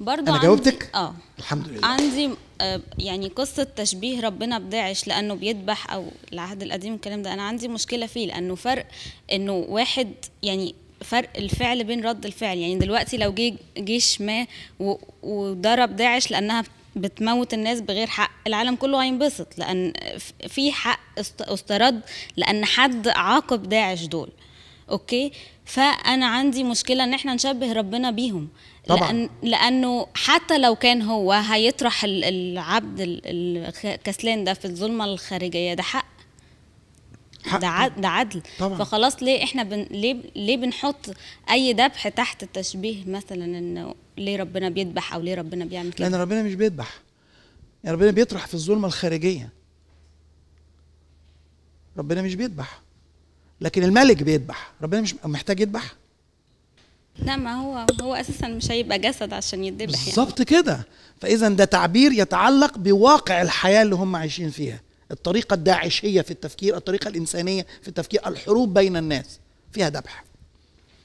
برضو انا جاوبتك اه الحمد لله عندي آه، يعني قصه تشبيه ربنا بداعش لانه بيذبح او العهد القديم والكلام ده انا عندي مشكله فيه لانه فرق انه واحد يعني فرق الفعل بين رد الفعل يعني دلوقتي لو جه جيش ما وضرب داعش لانها بتموت الناس بغير حق العالم كله هينبسط لان في حق استرد لان حد عاقب داعش دول اوكي فانا عندي مشكله ان احنا نشبه ربنا بيهم طبعا لأن لانه حتى لو كان هو هيطرح العبد الكسلان ده في الظلمه الخارجيه ده حق ده عدل, ده عدل. طبعا. فخلاص ليه احنا بن... ليه ليه بنحط اي ذبح تحت التشبيه مثلا انه ليه ربنا بيذبح او ليه ربنا بيعمل كده لان ربنا مش بيذبح يعني ربنا بيطرح في الظلمه الخارجيه ربنا مش بيذبح لكن الملك بيذبح ربنا مش محتاج يذبح لا ما هو هو اساسا مش هيبقى جسد عشان يتذبح يعني. بالظبط كده فاذا ده تعبير يتعلق بواقع الحياه اللي هم عايشين فيها الطريقه الداعشيه في التفكير الطريقه الانسانيه في التفكير الحروب بين الناس فيها ذبح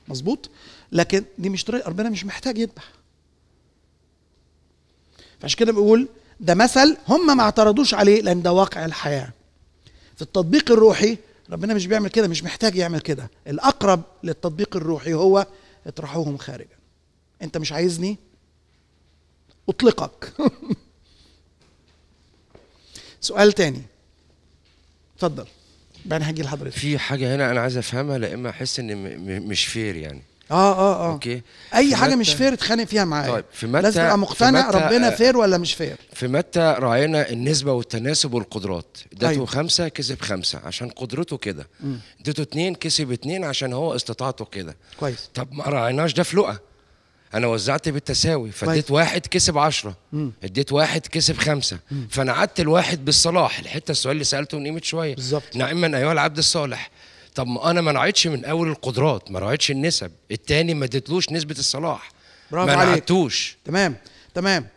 مظبوط لكن دي مش طريقه ربنا مش محتاج يذبح فعشان كده بقول ده مثل هم ما اعترضوش عليه لان ده واقع الحياه في التطبيق الروحي ربنا مش بيعمل كده مش محتاج يعمل كده الاقرب للتطبيق الروحي هو اطرحوهم خارجا انت مش عايزني اطلقك [laughs] سؤال تاني اتفضل بعدين هاجي لحضرتك في حاجه هنا انا عايز افهمها لا اما احس ان مش فير يعني اه اه اه اوكي اي حاجه متى... مش فير اتخانق فيها معايا طيب في متى لازم ابقى مقتنع متى... ربنا فير آه، ولا مش فير في متى راعينا النسبه والتناسب والقدرات اديته أيوه. خمسه كسب خمسه عشان قدرته كده اديته اثنين كسب اثنين عشان هو استطاعته كده كويس طب ما راعيناش ده في انا وزعت بالتساوي فاديت واحد كسب عشرة اديت واحد كسب خمسة فانا قعدت الواحد بالصلاح الحته السؤال اللي سالته من قيمه شويه بالظبط نعما ايها العبد الصالح طب ما انا ما نعيتش من اول القدرات ما راعيتش النسب التاني ما اديتلوش نسبه الصلاح برافو ما نعتوش تمام تمام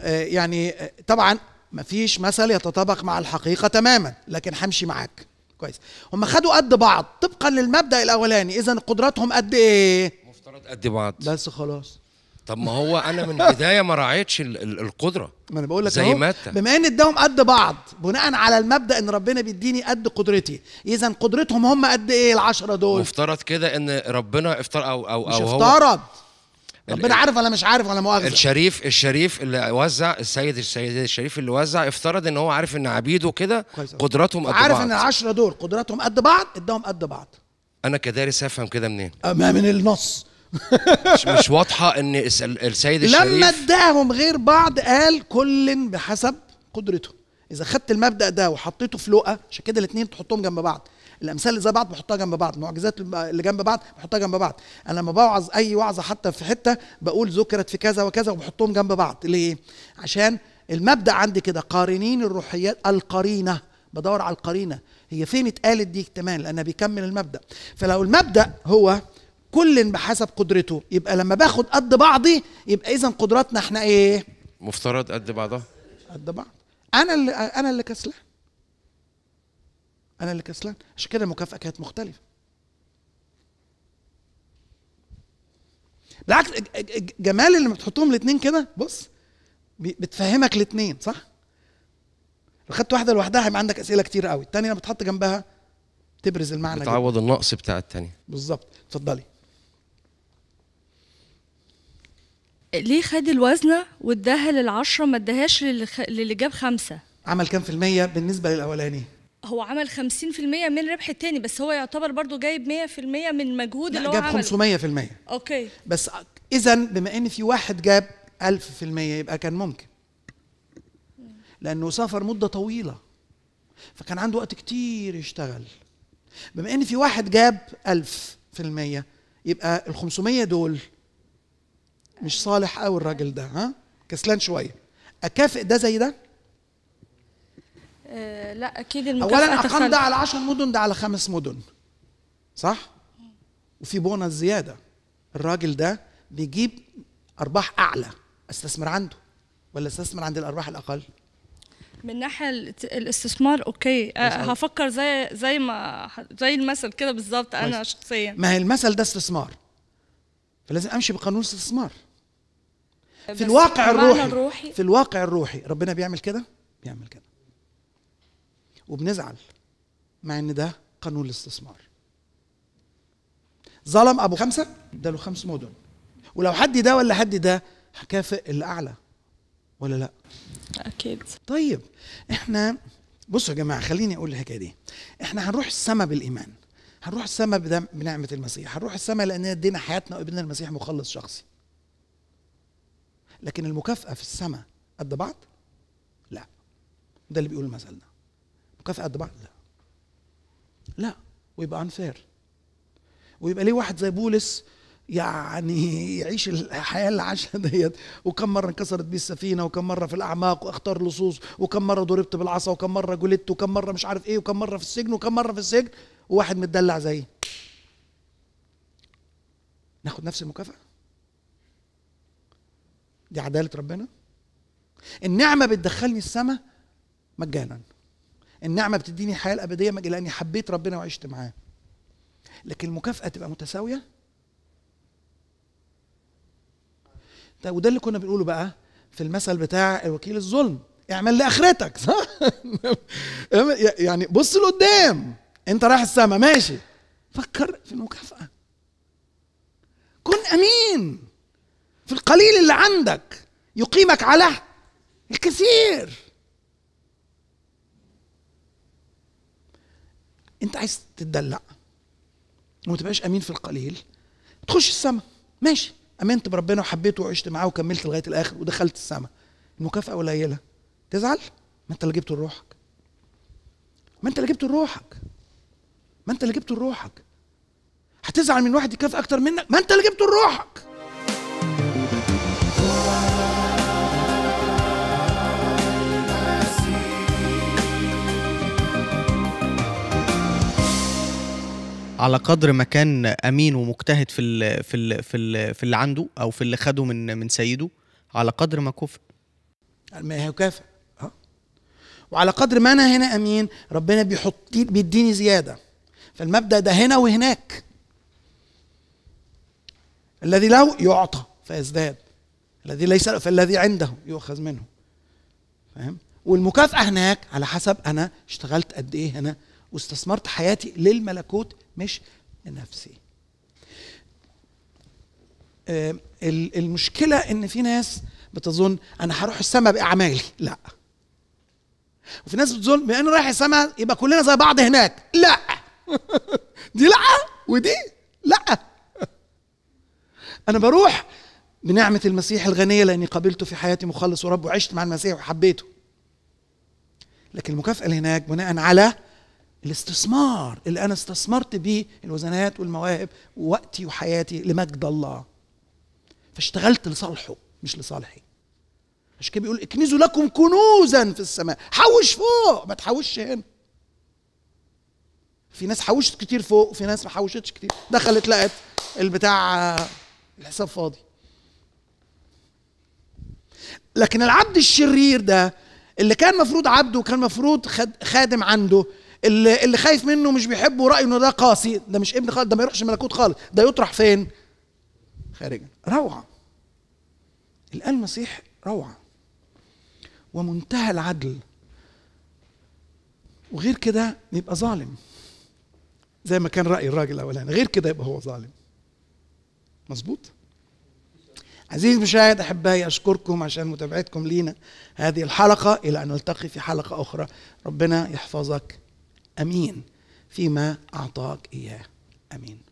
آه، يعني آه، طبعا ما فيش مثل يتطابق مع الحقيقه تماما لكن همشي معاك كويس هم خدوا قد بعض طبقا للمبدا الاولاني اذا قدراتهم قد ايه مفترض قد بعض بس خلاص طب ما هو انا من البدايه ما راعيتش القدره ما انا بقول لك زي ما بما ان اداهم قد بعض بناء على المبدا ان ربنا بيديني قد قدرتي اذا قدرتهم هم قد ايه العشره دول مفترض كده ان ربنا افترض او او مش افترض ربنا عارف ولا مش عارف ولا مؤاخذه الشريف الشريف اللي وزع السيد السيد الشريف اللي وزع افترض ان هو عارف ان عبيده كده قدراتهم قد بعض عارف ان العشره دول قدراتهم قد بعض اداهم قد بعض انا كدارس هفهم كده منين؟ ما من النص مش, مش واضحه ان السيد الشريف لما اداهم غير بعض قال كل بحسب قدرته اذا خدت المبدا ده وحطيته في لقه عشان كده الاثنين تحطهم جنب بعض الامثال اللي زي بعض بحطها جنب بعض المعجزات اللي جنب بعض بحطها جنب بعض انا لما بوعظ اي وعظه حتى في حته بقول ذكرت في كذا وكذا وبحطهم جنب بعض ليه عشان المبدا عندي كده قارنين الروحيات القرينه بدور على القرينه هي فين اتقالت دي كمان لانها بيكمل المبدا فلو المبدا هو كل بحسب قدرته يبقى لما باخد قد بعضي يبقى اذا قدراتنا احنا ايه مفترض قد بعضها قد بعض انا اللي انا اللي كسلان انا اللي كسلان عشان كده المكافاه كانت مختلفه بالعكس جمال اللي بتحطهم الاثنين كده بص بتفهمك الاثنين صح لو خدت واحده لوحدها هيبقى عندك اسئله كتير قوي الثانيه لما بتحط جنبها تبرز المعنى بتعوض النقص بتاع الثانيه بالظبط اتفضلي ليه خد الوزنه واداها للعشره ما اداهاش للي جاب خمسه عمل كام في المية بالنسبة للأولاني؟ هو عمل 50% من ربح التاني بس هو يعتبر برضو جايب 100% من مجهود اللي هو عمله جاب 500% اوكي بس إذا بما إن في واحد جاب 1000% يبقى كان ممكن لأنه سافر مدة طويلة فكان عنده وقت كتير يشتغل بما إن في واحد جاب 1000% يبقى ال 500 دول مش صالح قوي الراجل ده ها كسلان شويه اكافئ ده زي ده آه، لا اكيد اولا اقام ده على 10 مدن ده على خمس مدن صح وفي بونص زياده الراجل ده بيجيب ارباح اعلى استثمر عنده ولا استثمر عند الارباح الاقل من ناحيه الاستثمار اوكي آه، هفكر زي زي ما زي المثل كده بالظبط انا شخصيا ما هي المثل ده استثمار فلازم امشي بقانون الاستثمار في الواقع الروحي الروحي في الواقع الروحي ربنا بيعمل كده بيعمل كده وبنزعل مع ان ده قانون الاستثمار ظلم ابو خمسه اداله خمس مدن ولو حد ده ولا حد ده هكافئ الاعلى ولا لا اكيد طيب احنا بصوا يا جماعه خليني اقول الحكايه دي احنا هنروح السما بالايمان هنروح السما بنعمه المسيح هنروح السما لان ادينا حياتنا وابننا المسيح مخلص شخصي لكن المكافأة في السماء قد بعض؟ لا ده اللي بيقول المثل ده مكافأة قد بعض؟ لا لا ويبقى انفير ويبقى ليه واحد زي بولس يعني يعيش الحياه اللي عاشها ديت وكم مره انكسرت بيه السفينه وكم مره في الاعماق واختار لصوص وكم مره ضربت بالعصا وكم مره جلدت وكم مره مش عارف ايه وكم مره في السجن وكم مره في السجن وواحد متدلع زيي ناخد نفس المكافاه دي عداله ربنا النعمه بتدخلني السماء مجانا النعمه بتديني الحياه الابديه مجانا لاني حبيت ربنا وعشت معاه لكن المكافاه تبقى متساويه ده طيب، وده اللي كنا بنقوله بقى في المثل بتاع الوكيل الظلم اعمل لاخرتك صح [laughs] يعني بص لقدام انت رايح السما ماشي فكر في المكافاه كن امين في القليل اللي عندك يقيمك على الكثير انت عايز تدلع وما تبقاش امين في القليل تخش السماء ماشي امنت بربنا وحبيته وعشت معاه وكملت لغايه الاخر ودخلت السماء المكافاه قليله تزعل ما انت اللي جبته لروحك ما انت اللي جبته لروحك ما انت اللي جبته لروحك هتزعل من واحد يكافئ اكتر منك ما انت اللي جبته لروحك على قدر ما كان امين ومجتهد في الـ في الـ في الـ في اللي عنده او في اللي خده من من سيده على قدر ما كفى ما هي وعلى قدر ما انا هنا امين ربنا بيحط بيديني زياده فالمبدا ده هنا وهناك الذي لو يعطى فيزداد الذي ليس فالذي عنده يؤخذ منه فاهم والمكافاه هناك على حسب انا اشتغلت قد ايه هنا واستثمرت حياتي للملكوت مش لنفسي المشكله ان في ناس بتظن انا هروح السماء باعمالي لا وفي ناس بتظن بما اني رايح السماء يبقى كلنا زي بعض هناك لا [laughs] دي لا ودي لا انا بروح بنعمه المسيح الغنيه لاني قابلته في حياتي مخلص ورب وعشت مع المسيح وحبيته لكن المكافاه اللي هناك بناء على الاستثمار اللي انا استثمرت بيه الوزنات والمواهب ووقتي وحياتي لمجد الله فاشتغلت لصالحه مش لصالحي عشان كده بيقول اكنزوا لكم كنوزا في السماء حوش فوق ما تحوشش هنا في ناس حوشت كتير فوق وفي ناس ما حوشتش كتير دخلت لقت البتاع الحساب فاضي لكن العبد الشرير ده اللي كان مفروض عبده وكان مفروض خادم عنده اللي, اللي خايف منه مش بيحبه رأيه انه ده قاسي ده مش ابن خالص ده ما يروحش الملكوت خالص ده يطرح فين خارجا روعة الآن المسيح روعة ومنتهى العدل وغير كده يبقى ظالم زي ما كان رأي الراجل الأولاني غير كده يبقى هو ظالم مظبوط عزيزي المشاهد احبائي اشكركم عشان متابعتكم لينا هذه الحلقه الى ان نلتقي في حلقه اخرى ربنا يحفظك امين فيما اعطاك اياه امين